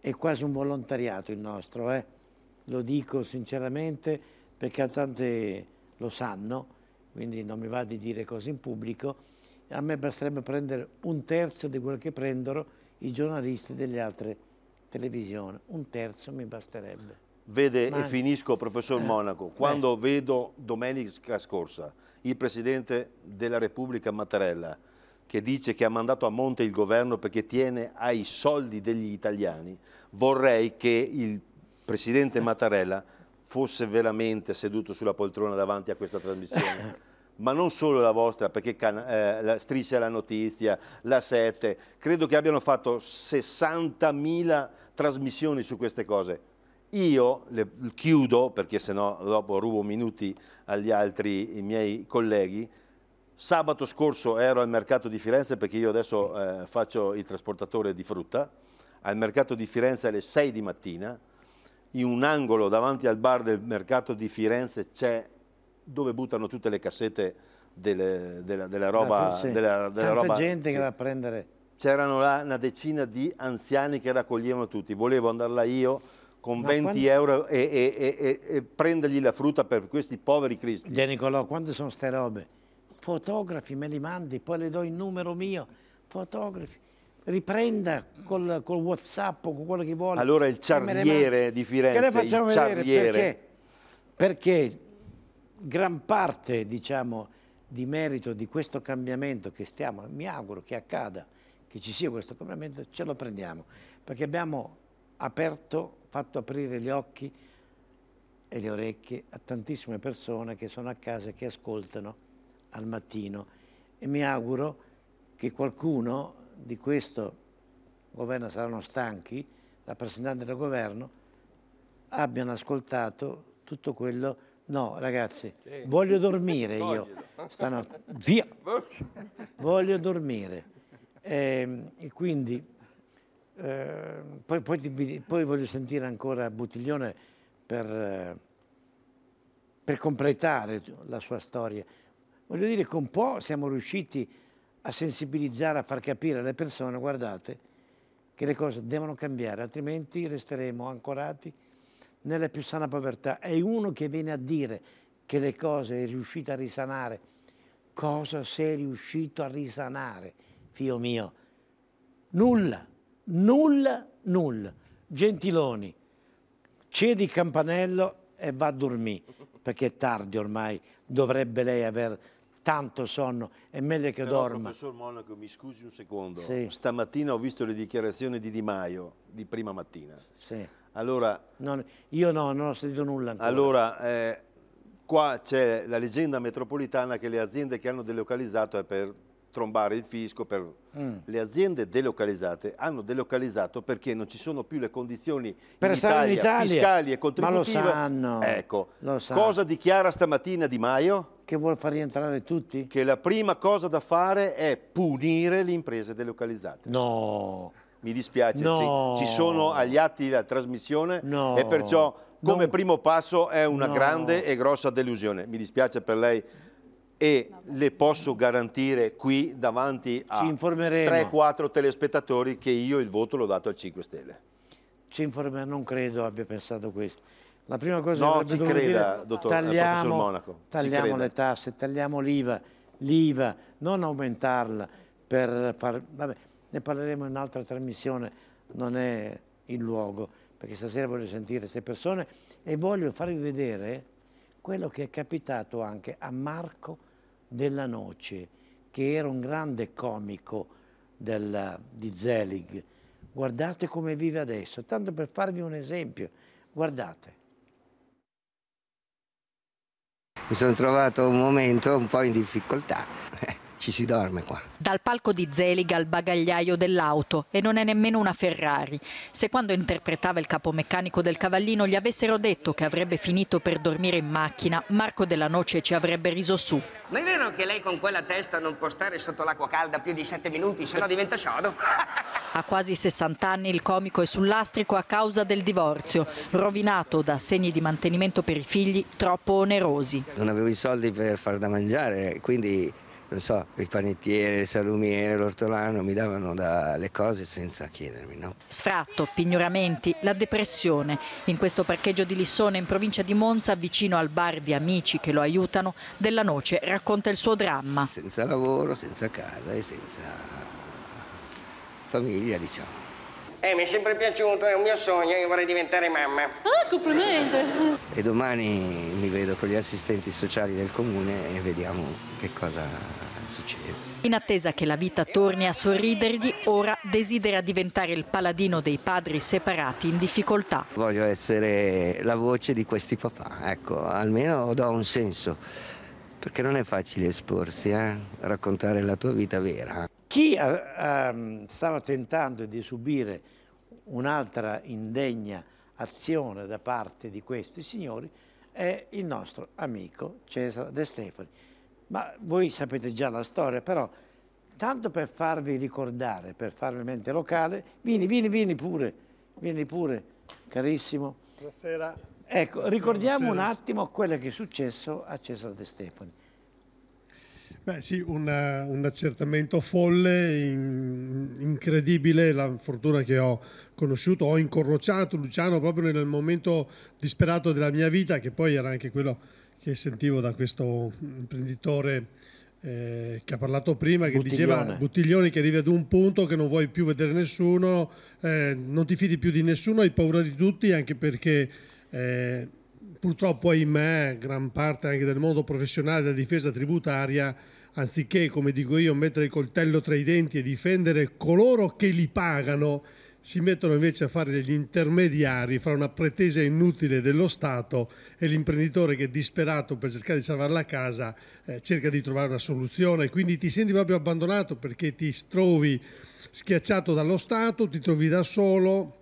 è quasi un volontariato il nostro, eh? lo dico sinceramente perché tante lo sanno, quindi non mi va di dire cose in pubblico, a me basterebbe prendere un terzo di quello che prendono i giornalisti delle altre televisioni, un terzo mi basterebbe. Vede, Ma... e finisco, professor eh. Monaco, eh. quando eh. vedo domenica scorsa il Presidente della Repubblica Mattarella che dice che ha mandato a monte il governo perché tiene ai soldi degli italiani, vorrei che il Presidente eh. Mattarella fosse veramente seduto sulla poltrona davanti a questa trasmissione. Eh. ma non solo la vostra, perché eh, la Striscia la Notizia, la 7, credo che abbiano fatto 60.000 trasmissioni su queste cose io le, chiudo, perché sennò dopo rubo minuti agli altri miei colleghi, sabato scorso ero al mercato di Firenze perché io adesso eh, faccio il trasportatore di frutta, al mercato di Firenze alle 6 di mattina, in un angolo davanti al bar del mercato di Firenze c'è dove buttano tutte le cassette delle, della, della, ah, roba. Ah, sì. della, della roba, gente sì. che va a prendere. C'erano là una decina di anziani che raccoglievano tutti, volevo andarla io con Ma 20 quando... euro e, e, e, e, prendergli la frutta per questi poveri cristi. De Nicolò, quante sono ste robe? Fotografi, me li mandi, poi le do il numero mio, fotografi. Riprenda col, col Whatsapp o con quello che vuole. Allora il charriere di Firenze, il charriere. Perché? perché gran parte, diciamo, di merito di questo cambiamento che stiamo, mi auguro che accada, che ci sia questo cambiamento, ce lo prendiamo. Perché abbiamo aperto fatto aprire gli occhi e le orecchie a tantissime persone che sono a casa e che ascoltano al mattino e mi auguro che qualcuno di questo governo saranno stanchi, rappresentanti del governo, abbiano ascoltato tutto quello. No, ragazzi, sì. voglio dormire io stanotte. Via! voglio dormire. E, ehm, e quindi Ehm, poi, poi, poi, voglio sentire ancora Buttiglione per, per, completare la sua storia. Voglio dire che un po' siamo riusciti a sensibilizzare, a far capire alle persone, guardate, che le cose devono cambiare, altrimenti resteremo ancorati nella più sana povertà. È uno che viene a dire che le cose è riuscito a risanare. Cosa sei riuscito a risanare, figlio mio? Nulla Nulla, nulla. Gentiloni, cedi campanello e va a dormire, perché è tardi ormai, dovrebbe lei aver tanto sonno, è meglio che Però, dorma. Professor Monaco, mi scusi un secondo, sì. stamattina ho visto le dichiarazioni di Di Maio di prima mattina. Sì. Allora, non, io no, non ho sentito nulla ancora. Allora, eh, qua c'è la leggenda metropolitana che le aziende che hanno delocalizzato è per trombare il fisco. Per... Mm. Le aziende delocalizzate hanno delocalizzato perché non ci sono più le condizioni per in Italia, in Italia fiscali e contributive. Ma lo sanno. Ecco, lo sanno. cosa dichiara stamattina Di Maio? Che vuole far rientrare tutti? Che la prima cosa da fare è punire le imprese delocalizzate. No. Mi dispiace, no. ci, ci, sono agli atti la trasmissione no. e perciò come non... primo passo è una no. grande e grossa delusione. Mi dispiace per lei e le posso garantire qui davanti a 3-4 telespettatori che io il voto l'ho dato al 5 Stelle. Ci informeremo, non credo abbia pensato questo. La prima cosa no, che ci creda, dire, dottor, eh, tagliamo, Monaco. Tagliamo le tasse, tagliamo l'IVA, l'IVA, non aumentarla per far, vabbè, ne parleremo in un'altra trasmissione, non è il luogo, perché stasera voglio sentire queste persone e voglio farvi vedere quello che è capitato anche a Marco Della Noce, che era un grande comico del, di Zelig. Guardate come vive adesso, tanto per farvi un esempio, guardate. Mi sono trovato un momento un po' in difficoltà ci si dorme qua. Dal palco di Zelig al bagagliaio dell'auto e non è nemmeno una Ferrari. Se quando interpretava il capomeccanico del cavallino gli avessero detto che avrebbe finito per dormire in macchina, Marco della Noce ci avrebbe riso su. Ma è vero che lei con quella testa non può stare sotto l'acqua calda più di 7 minuti, sennò diventa sodo? a quasi 60 anni il comico è sul lastrico a causa del divorzio, rovinato da segni di mantenimento per i figli troppo onerosi. Non avevo i soldi per far da mangiare, quindi non so, il panettiere, il salumiere, l'ortolano mi davano da le cose senza chiedermi. No? Sfratto, pignoramenti, la depressione. In questo parcheggio di Lissone in provincia di Monza, vicino al bar di amici che lo aiutano, Della Noce racconta il suo dramma. Senza lavoro, senza casa e senza famiglia, diciamo. Eh, mi è sempre piaciuto, è un mio sogno, io vorrei diventare mamma. Ah, complimenti! E domani mi vedo con gli assistenti sociali del comune e vediamo che cosa succede. In attesa che la vita torni a sorridergli, ora desidera diventare il paladino dei padri separati in difficoltà. Voglio essere la voce di questi papà, ecco, almeno do un senso perché non è facile esporsi, eh? raccontare la tua vita vera. Chi um, stava tentando di subire un'altra indegna azione da parte di questi signori è il nostro amico Cesare De Stefani. Ma voi sapete già la storia, però tanto per farvi ricordare, per farvi mente locale, vieni, vieni, vieni pure, vieni pure, carissimo. Buonasera. Ecco, ecco, ricordiamo un attimo quello che è successo a Cesare De Stefani. Beh sì, una, un accertamento folle, in, incredibile, la fortuna che ho conosciuto, ho incrociato Luciano proprio nel momento disperato della mia vita, che poi era anche quello che sentivo da questo imprenditore eh, che ha parlato prima, che Buttiglione. diceva Buttiglioni che arrivi ad un punto che non vuoi più vedere nessuno, eh, non ti fidi più di nessuno, hai paura di tutti anche perché eh, purtroppo, ahimè, gran parte anche del mondo professionale della difesa tributaria, anziché, come dico io, mettere il coltello tra i denti e difendere coloro che li pagano, si mettono invece a fare gli intermediari fra una pretesa inutile dello Stato e l'imprenditore che disperato per cercare di salvare la casa eh, cerca di trovare una soluzione. Quindi ti senti proprio abbandonato perché ti trovi schiacciato dallo Stato, ti trovi da solo,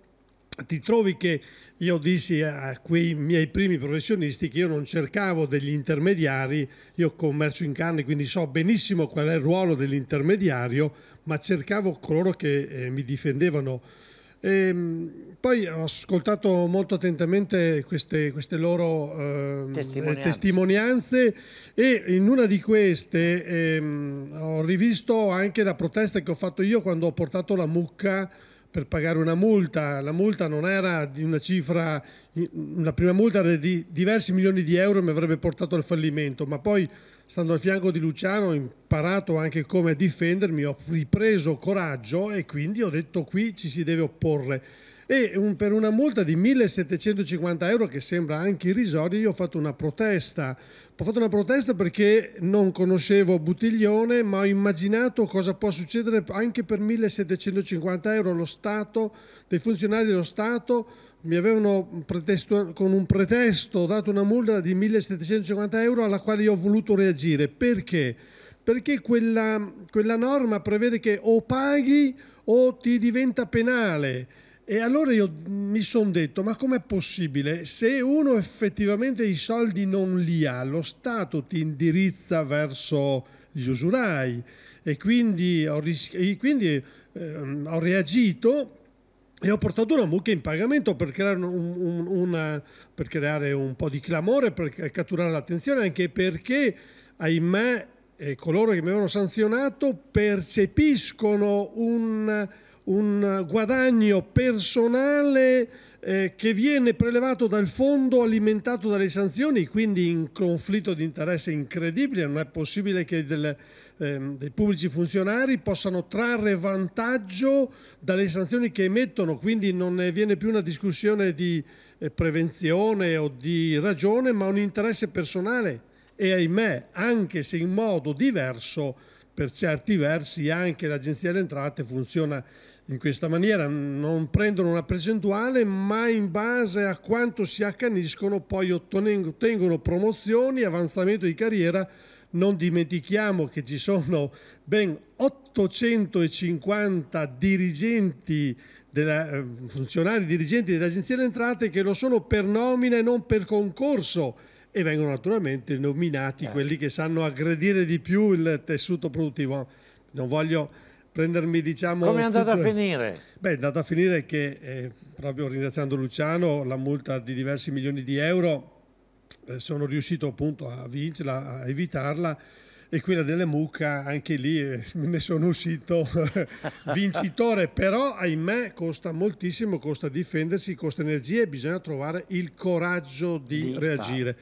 ti trovi che io dissi a quei miei primi professionisti che io non cercavo degli intermediari, io commercio in carne, quindi so benissimo qual è il ruolo dell'intermediario, ma cercavo coloro che eh, mi difendevano. E, ehm, poi ho ascoltato molto attentamente queste, queste loro eh, testimonianze. testimonianze. e in una di queste eh, ho rivisto anche la protesta che ho fatto io quando ho portato la mucca per pagare una multa, la multa non era di una cifra, la prima multa era di diversi milioni di euro e mi avrebbe portato al fallimento, ma poi stando al fianco di Luciano ho imparato anche come difendermi, ho ripreso coraggio e quindi ho detto qui ci si deve opporre e un, per una multa di 1750 euro che sembra anche irrisoria io ho fatto una protesta. Ho fatto una protesta perché non conoscevo Buttiglione ma ho immaginato cosa può succedere anche per 1750 euro lo Stato, dei funzionari dello Stato mi avevano pretesto, con un pretesto dato una multa di 1750 euro alla quale io ho voluto reagire. Perché? Perché quella, quella norma prevede che o paghi o ti diventa penale e allora io mi sono detto, ma com'è possibile? Se uno effettivamente i soldi non li ha, lo Stato ti indirizza verso gli usurai e quindi ho, ris- e quindi, eh, ho reagito e ho portato una mucca in pagamento per creare un, un, una, per creare un po' di clamore, per catturare l'attenzione, anche perché, ahimè, eh, coloro che mi avevano sanzionato percepiscono un un guadagno personale eh, che viene prelevato dal fondo alimentato dalle sanzioni, quindi in conflitto di interesse incredibile, non è possibile che del, ehm, dei pubblici funzionari possano trarre vantaggio dalle sanzioni che emettono, quindi non ne viene più una discussione di eh, prevenzione o di ragione, ma un interesse personale e ahimè, anche se in modo diverso, per certi versi anche l'Agenzia delle Entrate funziona in questa maniera, non prendono una percentuale, ma in base a quanto si accaniscono poi ottengono promozioni, avanzamento di carriera. Non dimentichiamo che ci sono ben 850 dirigenti della, eh, funzionari dirigenti dell'Agenzia delle Entrate che lo sono per nomina e non per concorso e vengono naturalmente nominati eh. quelli che sanno aggredire di più il tessuto produttivo. Non voglio prendermi diciamo... Come è andata tutto... a finire? Beh, è andata a finire che, eh, proprio ringraziando Luciano, la multa di diversi milioni di euro eh, sono riuscito appunto a vincerla, a evitarla e quella delle mucca anche lì eh, ne sono uscito vincitore però ahimè costa moltissimo costa difendersi costa energie e bisogna trovare il coraggio di, di reagire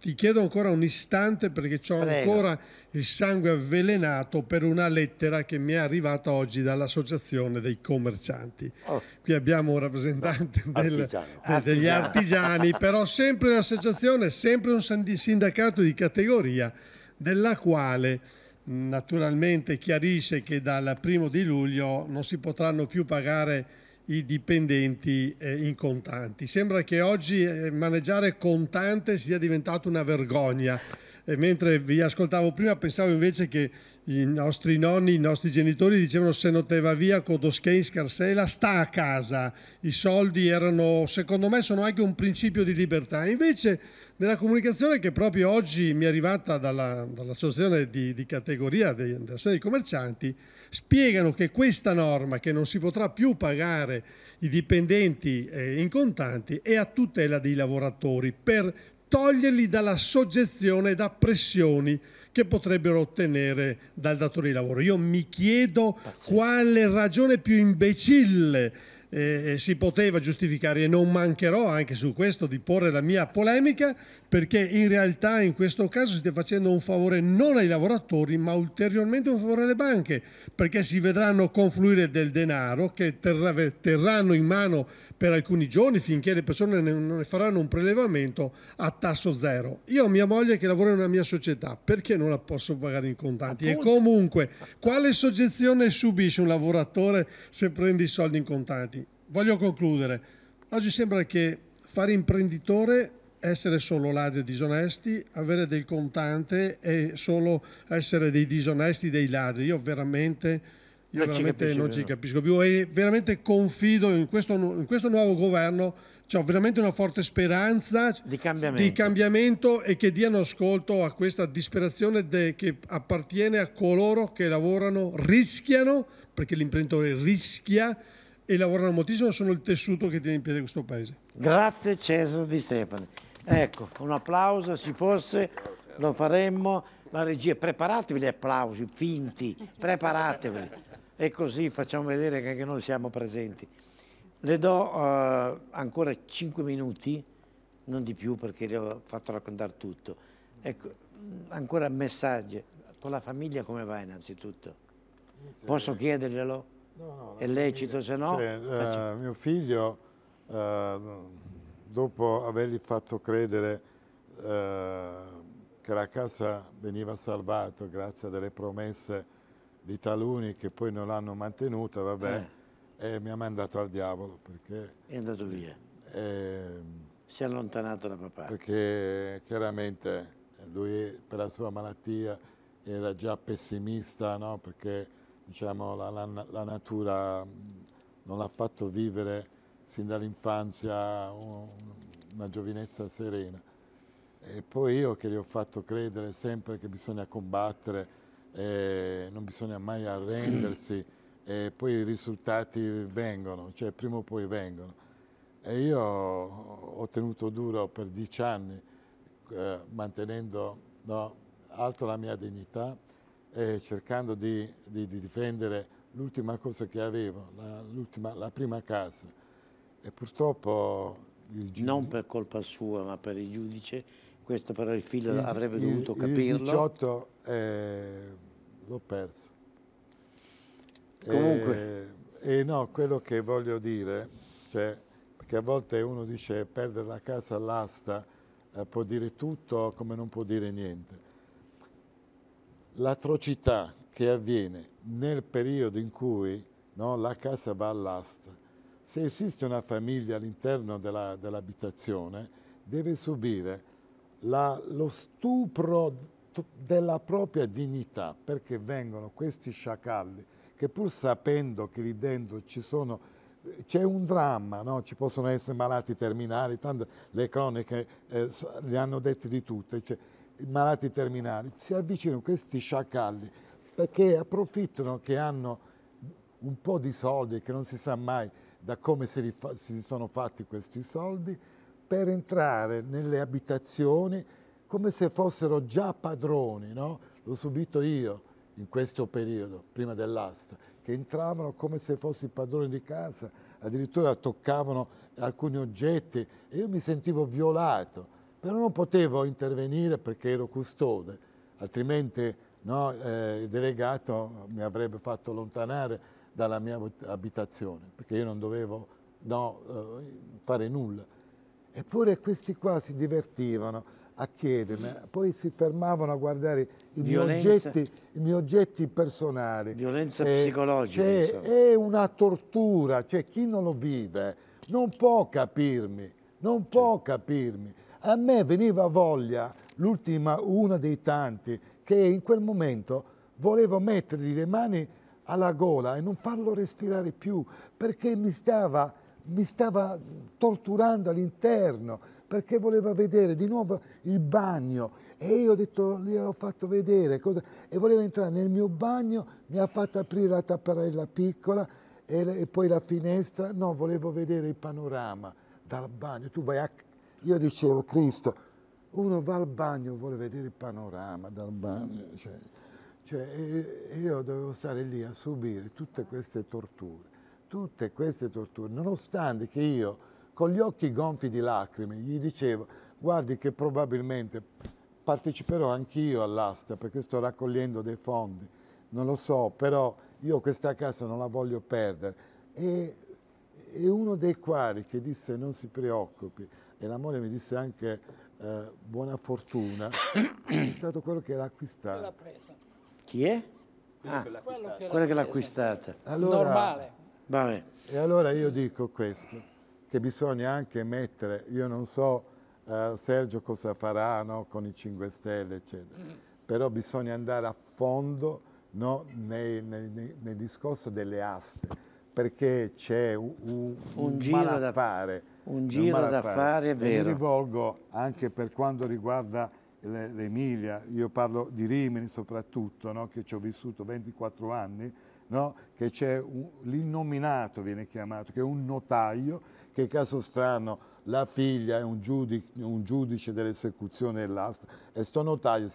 ti chiedo ancora un istante perché ho ancora il sangue avvelenato per una lettera che mi è arrivata oggi dall'Associazione dei Commercianti. Oh. Qui abbiamo un rappresentante no. del, Artigiano. Del, degli artigiani, però sempre l'associazione, sempre un sindacato di categoria della quale naturalmente chiarisce che dal primo di luglio non si potranno più pagare i dipendenti eh, in contanti. Sembra che oggi eh, maneggiare contante sia diventato una vergogna. E eh, mentre vi ascoltavo prima pensavo invece che i nostri nonni, i nostri genitori dicevano se non te va via Kodoskei in scarsella sta a casa, i soldi erano secondo me sono anche un principio di libertà, invece nella comunicazione che proprio oggi mi è arrivata dalla, dall'associazione di, di categoria dei, dell'associazione dei commercianti, spiegano che questa norma, che non si potrà più pagare i dipendenti eh, in contanti, è a tutela dei lavoratori per toglierli dalla soggezione e da pressioni che potrebbero ottenere dal datore di lavoro. Io mi chiedo Pazzesco. quale ragione più imbecille eh, si poteva giustificare e non mancherò anche su questo di porre la mia polemica perché in realtà in questo caso state facendo un favore non ai lavoratori ma ulteriormente un favore alle banche perché si vedranno confluire del denaro che terranno in mano per alcuni giorni finché le persone non ne faranno un prelevamento a tasso zero. Io ho mia moglie che lavora in una mia società, perché non la posso pagare in contanti? Appunto. E comunque, quale soggezione subisce un lavoratore se prende i soldi in contanti? Voglio concludere. Oggi sembra che fare imprenditore essere solo ladri e disonesti, avere del contante e solo essere dei disonesti, dei ladri. Io veramente... Io non veramente ci non ci capisco più e veramente confido in questo, in questo nuovo governo, ho veramente una forte speranza di cambiamento. di cambiamento. e che diano ascolto a questa disperazione de, che appartiene a coloro che lavorano, rischiano, perché l'imprenditore rischia e lavorano moltissimo, sono il tessuto che tiene in piedi questo paese. Grazie Cesare Di Stefani. Ecco, un applauso, se fosse lo faremmo, la regia, preparatevi gli applausi, finti, preparatevi. E così facciamo vedere che anche noi siamo presenti. Le do uh, ancora 5 minuti, non di più perché le ho fatto raccontare tutto. Ecco, ancora messaggi. Con la famiglia come va innanzitutto? Posso chiederglielo? No, no, È lecito, famiglia. se no... Cioè, eh, faccio... mio figlio... Uh, dopo avergli fatto credere eh, che la casa veniva salvata grazie a delle promesse di taluni che poi non l'hanno mantenuta, vabbè, eh. e mi ha mandato al diavolo perché... È andato via. Eh, si è allontanato da papà. Perché chiaramente lui per la sua malattia era già pessimista, no? perché diciamo, la, la, la natura mm, non l'ha fatto vivere sin dall'infanzia una giovinezza serena. E poi io che gli ho fatto credere sempre che bisogna combattere, eh, non bisogna mai arrendersi, e poi i risultati vengono, cioè prima o poi vengono. E io ho tenuto duro per dieci anni, eh, mantenendo no, alto la mia dignità e cercando di, di, di difendere l'ultima cosa che avevo, la, la prima casa e purtroppo... non per colpa sua, ma per il giudice, questo però il figlio avrebbe il, dovuto capirlo. Il 18 eh, l'ho perso. Comunque... E, eh, e, no, quello che voglio dire, cioè, perché a volte uno dice perdere la casa all'asta eh, può dire tutto come non può dire niente. L'atrocità che avviene nel periodo in cui no, la casa va all'asta, se esiste una famiglia all'interno dell'abitazione, deve subire la, lo stupro della propria dignità, perché vengono questi sciacalli che pur sapendo che lì dentro ci sono c'è un dramma, no? ci possono essere malati terminali, tanto le croniche eh, li hanno detti di tutte, cioè, malati terminali, si avvicinano questi sciacalli perché approfittano che hanno un po' di soldi che non si sa mai da come si, si sono fatti questi soldi, per entrare nelle abitazioni come se fossero già padroni, no? l'ho subito io in questo periodo, prima dell'asta, che entravano come se fossi padroni di casa, addirittura toccavano alcuni oggetti e io mi sentivo violato, però non potevo intervenire perché ero custode, altrimenti no, eh, il delegato mi avrebbe fatto allontanare dalla mia abitazione, perché io non dovevo no, eh, fare nulla. Eppure questi qua si divertivano a chiedermi, poi si fermavano a guardare i miei, oggetti, i miei oggetti, personali. Violenza eh, psicologica. Cioè, è una tortura, cioè chi non lo vive non può capirmi, non può sì. Certo. capirmi. A me veniva voglia, l'ultima, una dei tanti, che in quel momento volevo mettergli le mani alla gola e non farlo respirare più perché mi stava, mi stava torturando all'interno, perché voleva vedere di nuovo il bagno e io ho detto, ho fatto vedere cosa, e voleva entrare nel mio bagno, mi ha fatto aprire la tapparella piccola e, e poi la finestra, no, volevo vedere il panorama dal bagno, tu vai a... Io dicevo, Cristo, uno va al bagno, vuole vedere il panorama dal bagno. Cioè, cioè, io dovevo stare lì a subire tutte queste torture, tutte queste torture, nonostante che io, con gli occhi gonfi di lacrime, gli dicevo, guardi che probabilmente parteciperò anch'io all'asta perché sto raccogliendo dei fondi, non lo so, però io questa casa non la voglio perdere. E, e uno dei quali che disse non si preoccupi, e l'amore mi disse anche eh, buona fortuna, è stato quello che l'ha acquistato. L'ha preso. Chi è? Ah, quella che l'ha acquistata. Allora, Normale. E allora io dico questo, che bisogna anche mettere, io non so eh, Sergio cosa farà no, con i 5 Stelle, eccetera, mm. però bisogna andare a fondo no, nei, nei, nel discorso delle aste, perché c'è un, un, un, giro da fare. Un giro da fare, è vero. E mi rivolgo anche per quanto riguarda l'Emilia, io parlo di Rimini soprattutto, no? che ci ho vissuto 24 anni, no? che c'è l'innominato viene chiamato, che è un notaio, che caso strano la figlia è un, giudice, giudice dell'esecuzione dell'asta e sto notaio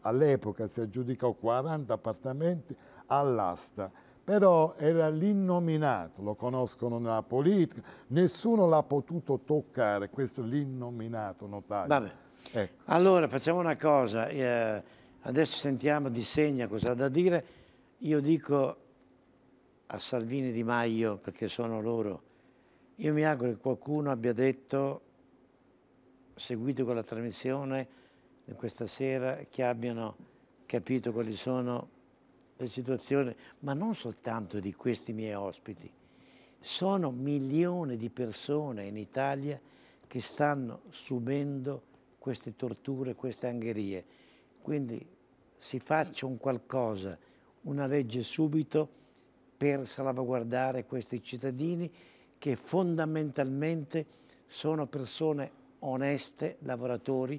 all'epoca si aggiudicò 40 appartamenti all'asta però era l'innominato, lo conoscono nella politica, nessuno l'ha potuto toccare, questo l'innominato notaio. Vabbè. Ecco. Allora facciamo una cosa, eh, adesso sentiamo di segna cosa ha da dire. Io dico a Salvini Di Maio, perché sono loro, io mi auguro che qualcuno abbia detto, seguito con la trasmissione questa sera, che abbiano capito quali sono le situazioni, ma non soltanto di questi miei ospiti. Sono milioni di persone in Italia che stanno subendo queste torture, queste angherie. Quindi si faccia un qualcosa, una legge subito per salvaguardare questi cittadini che fondamentalmente sono persone oneste, lavoratori,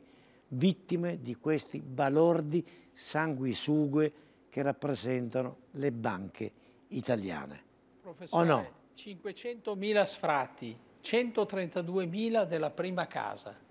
vittime di questi balordi sanguisughe che rappresentano le banche italiane. Professore, no? 500.000 sfratti, 132.000 della prima casa.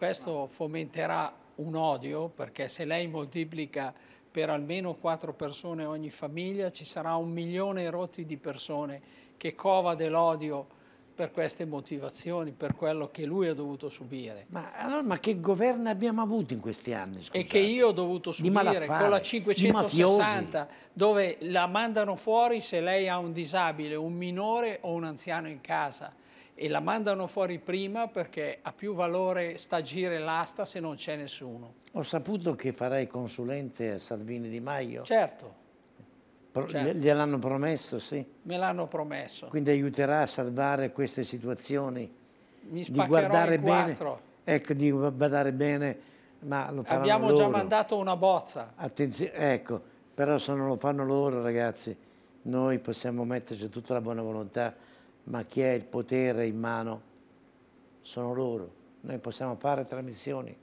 Questo fomenterà un odio perché se lei moltiplica per almeno quattro persone ogni famiglia ci sarà un milione e rotti di persone che cova dell'odio per queste motivazioni, per quello che lui ha dovuto subire. Ma, allora, ma che governo abbiamo avuto in questi anni? Scusate? E che io ho dovuto subire con la 560, dove la mandano fuori se lei ha un disabile, un minore o un anziano in casa e la mandano fuori prima perché ha più valore stagire l'asta se non c'è nessuno. Ho saputo che farai consulente a Salvini Di Maio. Certo. Pro certo. Gliel'hanno promesso, sì? Me l'hanno promesso. Quindi aiuterà a salvare queste situazioni? Mi di guardare bene, ecco, di guardare bene, ma lo faranno Abbiamo loro. già mandato una bozza. Attenzione, ecco, però se non lo fanno loro, ragazzi, noi possiamo metterci tutta la buona volontà ma chi ha il potere in mano sono loro. Noi possiamo fare trasmissioni,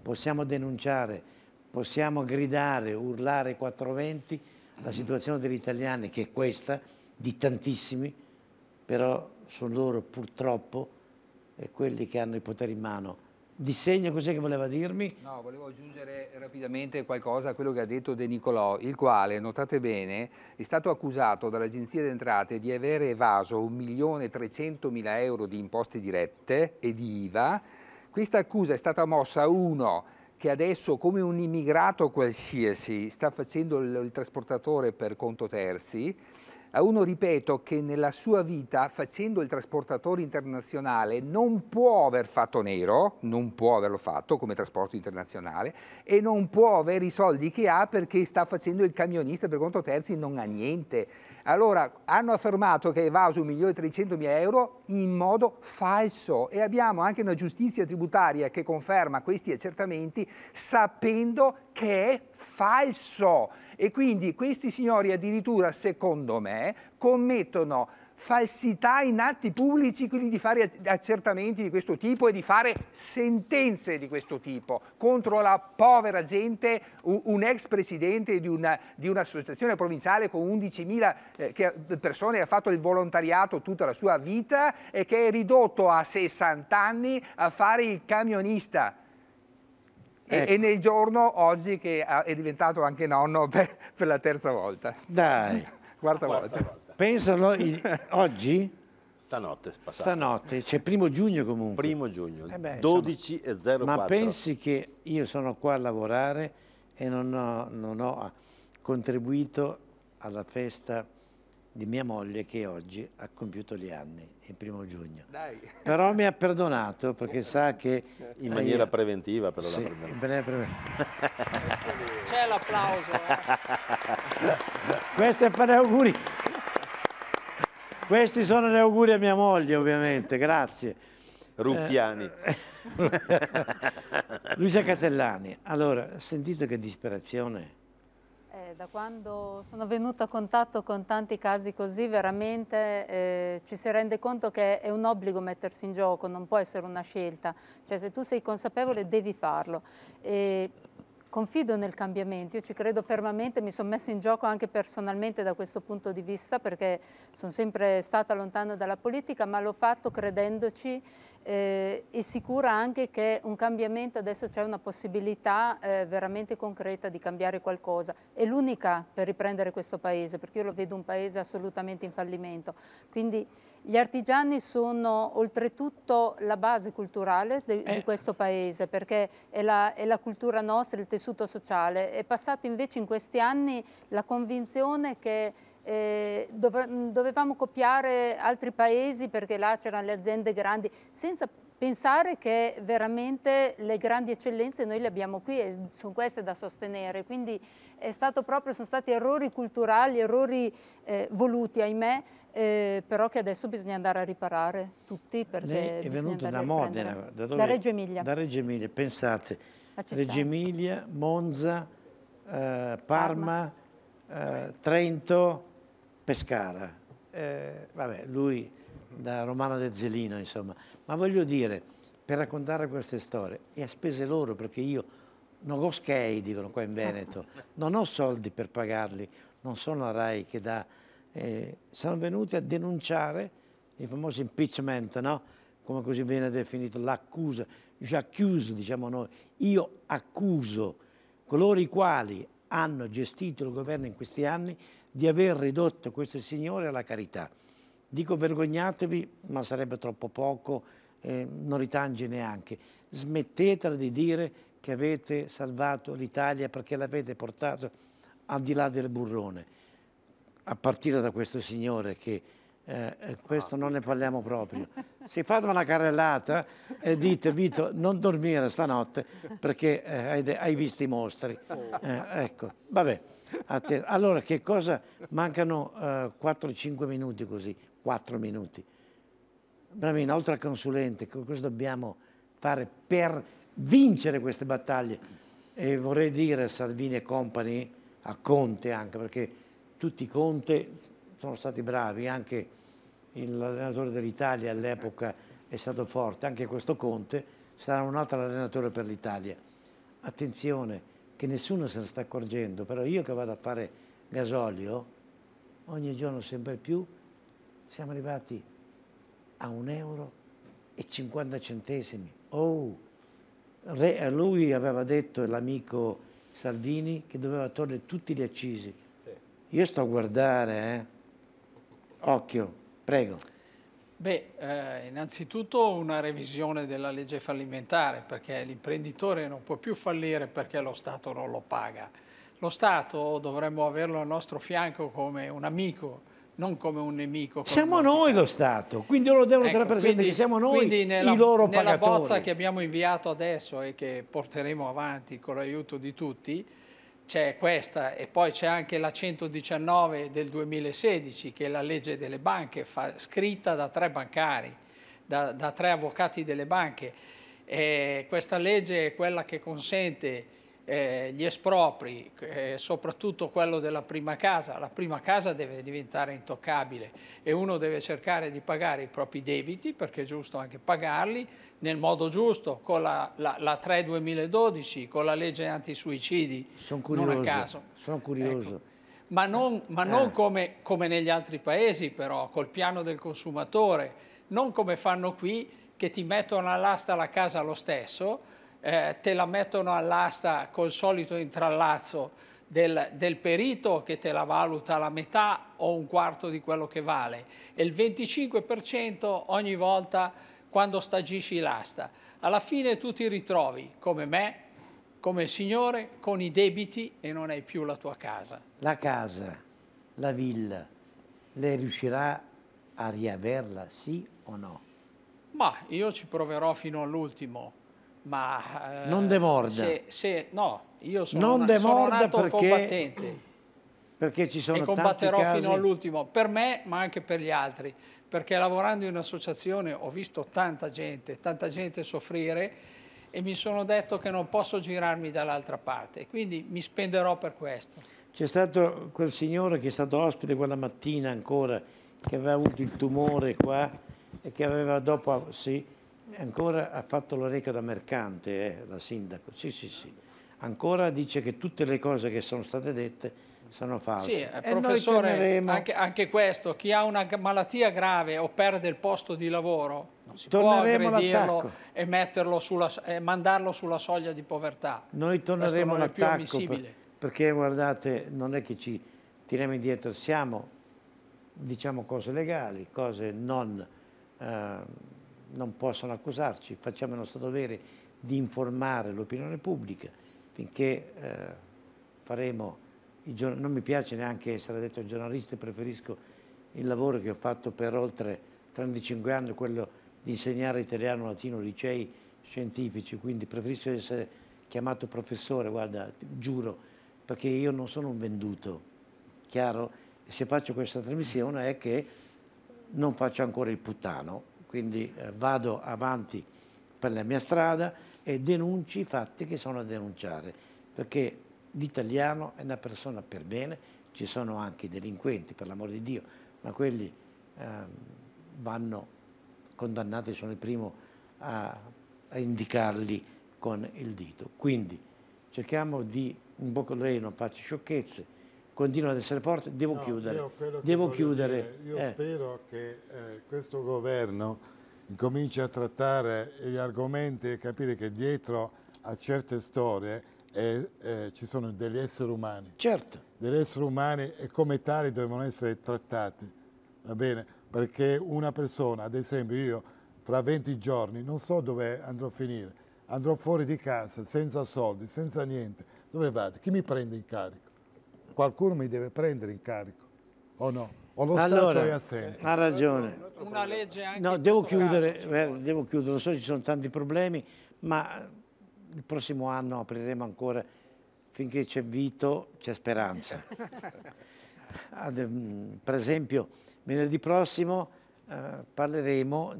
possiamo denunciare, possiamo gridare, urlare 420 la situazione degli italiani che è questa, di tantissimi, però sono loro purtroppo quelli che hanno i poteri in mano di segno, cos'è che voleva dirmi? No, volevo aggiungere rapidamente qualcosa a quello che ha detto De Nicolò, il quale, notate bene, è stato accusato dall'Agenzia d'Entrate di avere evaso 1.300.000 euro di imposte dirette e di IVA. Questa accusa è stata mossa a uno che adesso, come un immigrato qualsiasi, sta facendo il, il trasportatore per conto terzi a uno ripeto che nella sua vita, facendo il trasportatore internazionale, non può aver fatto nero, non può averlo fatto come trasporto internazionale e non può avere i soldi che ha perché sta facendo il camionista per conto terzi, non ha niente. Allora, hanno affermato che è evaso 1.300.000 euro in modo falso e abbiamo anche una giustizia tributaria che conferma questi accertamenti sapendo che è falso. E quindi questi signori addirittura, secondo me, commettono falsità in atti pubblici, quindi di fare accertamenti di questo tipo e di fare sentenze di questo tipo contro la povera gente, un ex presidente di, un'associazione un provinciale con 11.000 eh, persone che ha fatto il volontariato tutta la sua vita e che è ridotto a 60 anni a fare il camionista Ecco. E, nel giorno oggi che ah, è diventato anche nonno per, per la terza volta. Dai. Quarta, Quarta volta. volta. Pensano il, oggi? Stanotte, è passata. Stanotte, c'è cioè primo giugno comunque. Primo giugno, eh beh, Ma pensi che io sono qua a lavorare e non ho, non ho contribuito alla festa di mia moglie che oggi ha compiuto gli anni, il primo giugno. Dai. Però mi ha perdonato perché sa che... In maniera preventiva però sì, la perdonato. C'è l'applauso. Eh. Questo è per gli auguri. Questi sono gli auguri a mia moglie ovviamente, grazie. Ruffiani. Eh, Luisa Catellani, allora, sentite che disperazione da quando sono venuta a contatto con tanti casi così, veramente eh, ci si rende conto che è un obbligo mettersi in gioco, non può essere una scelta. Cioè se tu sei consapevole devi farlo. E confido nel cambiamento, io ci credo fermamente, mi sono messa in gioco anche personalmente da questo punto di vista perché sono sempre stata lontana dalla politica, ma l'ho fatto credendoci eh, e sicura anche che un cambiamento adesso c'è una possibilità eh, veramente concreta di cambiare qualcosa. È l'unica per riprendere questo paese, perché io lo vedo un paese assolutamente in fallimento. Quindi gli artigiani sono oltretutto la base culturale de, eh. di questo paese, perché è la, è la cultura nostra, il tessuto sociale. È passato invece in questi anni la convinzione che eh, dove, mm, dovevamo copiare altri paesi perché là c'erano le aziende grandi, senza pensare che veramente le grandi eccellenze noi le abbiamo qui e sono queste da sostenere, quindi proprio, sono stati errori culturali, errori eh, voluti ahimè, eh, però che adesso bisogna andare a riparare tutti Lei è venuto da Modena, da, dove? da Reggio Emilia. Da Reggio Emilia, pensate, Reggio Emilia, Monza, eh, Parma, Parma. Eh, Trento Pescara, eh, vabbè, lui da Romano De Zelino, insomma. Ma voglio dire, per raccontare queste storie, e a spese loro, perché io non ho schei, dicono qua in Veneto, non ho soldi per pagarli, non sono la RAI che dà... Eh, sono venuti a denunciare il famoso impeachment, no? come così viene definito, l'accusa, j'accuse diciamo noi, io accuso coloro i quali hanno gestito il governo in questi anni di aver ridotto questo signore alla carità. Dico vergognatevi, ma sarebbe troppo poco, eh, non ritange neanche. Smettetela di dire che avete salvato l'Italia perché l'avete portato al di là del burrone, a partire da questo signore che eh, eh questo ah, non ne parliamo proprio. Se fate una carrellata e eh, dite Vito non dormire stanotte perché eh, hai, hai, visto i mostri. Oh. Eh, ecco, vabbè. Allora, che cosa? Mancano eh, 4-5 minuti così, 4 minuti. Bravina, oltre al consulente, cosa dobbiamo fare per vincere queste battaglie? E vorrei dire a Salvini e compagni, a Conte anche, perché tutti i Conte sono stati bravi, anche l'allenatore dell'Italia all'epoca è stato forte, anche questo Conte sarà un altro allenatore per l'Italia. Attenzione, che nessuno se ne sta accorgendo, però io che vado a fare gasolio, ogni giorno sempre più, siamo arrivati a un euro e 50 centesimi. Oh, Re, lui aveva detto, l'amico Salvini, che doveva togliere tutti gli accisi. Io sto a guardare, eh. Occhio, prego. Beh, eh, innanzitutto una revisione della legge fallimentare, perché l'imprenditore non può più fallire perché lo Stato non lo paga. Lo Stato dovremmo averlo al nostro fianco come un amico, non come un nemico. Siamo noi lo Stato, quindi loro devono ecco, tenere presente che siamo noi nella, i loro pagatori. Nella bozza che abbiamo inviato adesso e che porteremo avanti con l'aiuto di tutti, c'è questa e poi c'è anche la 119 del 2016 che è la legge delle banche fa, scritta da tre bancari, da, da tre avvocati delle banche. E eh, questa legge è quella che consente eh, gli espropri, eh, soprattutto quello della prima casa, la prima casa deve diventare intoccabile e uno deve cercare di pagare i propri debiti, perché è giusto anche pagarli, nel modo giusto, con la, la, la 3 2012, con la legge antisuicidi, sono curioso, non a caso. Sono curioso. Ecco ma non, ma non eh. come, come, negli altri paesi però, col piano del consumatore, non come fanno qui che ti mettono all'asta la casa lo stesso, eh, te la mettono all'asta col solito intrallazzo del, del, perito che te la valuta la metà o un quarto di quello che vale e il 25% ogni volta quando stagisci l'asta. Alla fine tu ti ritrovi, come me, come il Signore, con i debiti e non hai più la tua casa. La casa, la villa, lei riuscirà a riaverla sì o no? Ma io ci proverò fino all'ultimo ma, eh, non demorda. Se, se, no, io sono, non una, sono nato perché, combattente. Perché ci sono e combatterò casi... fino all'ultimo, per me ma anche per gli altri, perché lavorando in un'associazione ho visto tanta gente, tanta gente soffrire e mi sono detto che non posso girarmi dall'altra parte, quindi mi spenderò per questo. C'è stato quel signore che è stato ospite quella mattina ancora, che aveva avuto il tumore qua e che aveva dopo... Sì, eh, ancora ha fatto l'orecchio da mercante, eh, la sindaco, sì sì sì, ancora dice che tutte le cose che sono state dette sono false. Sì, e eh, professore, anche, anche, questo, chi ha una malattia grave o perde il posto di lavoro, non si torneremo può aggredirlo e, sulla, e, mandarlo sulla soglia di povertà. Noi torneremo all'attacco, per, perché guardate, non è che ci tiriamo indietro, siamo, diciamo, cose legali, cose non... Eh, non possono accusarci, facciamo il nostro dovere di informare l'opinione pubblica finché eh, faremo, non mi piace neanche essere detto giornalista, preferisco il lavoro che ho fatto per oltre 35 anni, quello di insegnare italiano, latino, licei scientifici, quindi preferisco essere chiamato professore, guarda, giuro, perché io non sono un venduto, chiaro? Se faccio questa trasmissione è che non faccio ancora il puttano, quindi eh, vado avanti per la mia strada e denunci i fatti che sono da denunciare, perché l'italiano è una persona per bene, ci sono anche i delinquenti, per l'amor di Dio, ma quelli eh, vanno condannati, sono il primo a, a indicarli con il dito. Quindi cerchiamo di, in bocca al non farci sciocchezze, continua ad essere forte, devo no, chiudere. Devo chiudere. Dire, io eh. spero che eh, questo governo incominci a trattare gli argomenti e capire che dietro a certe storie eh, eh, ci sono degli esseri umani. Certo. Degli esseri umani e come tali devono essere trattati, va bene? Perché una persona, ad esempio io, fra 20 giorni non so dove andrò a finire, andrò fuori di casa senza soldi, senza niente. Dove vado? Chi mi prende in carico? qualcuno mi deve prendere in carico, o no? O lo allora, è assente? Ha ragione. Una legge anche no, devo chiudere, caso, devo chiudere, lo so ci sono tanti problemi, ma il prossimo anno apriremo ancora finché c'è Vito c'è speranza. Ad, mm, per esempio, venerdì prossimo eh, parleremo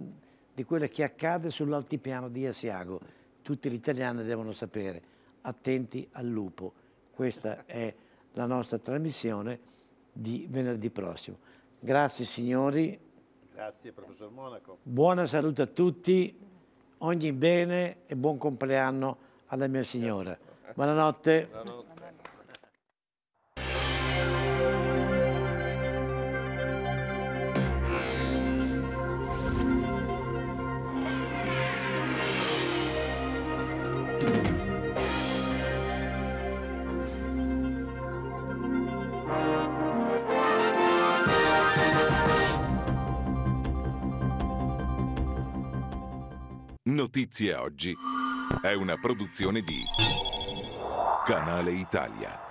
di quello che accade sull'altipiano di Asiago. Tutti gli italiani devono sapere, attenti al lupo. Questa è la nostra trasmissione di venerdì prossimo. Grazie signori. Grazie professor Monaco. Buona salute a tutti, ogni bene e buon compleanno alla mia signora. Buonanotte. Buonanotte. Notizie Oggi è una produzione di Canale Italia.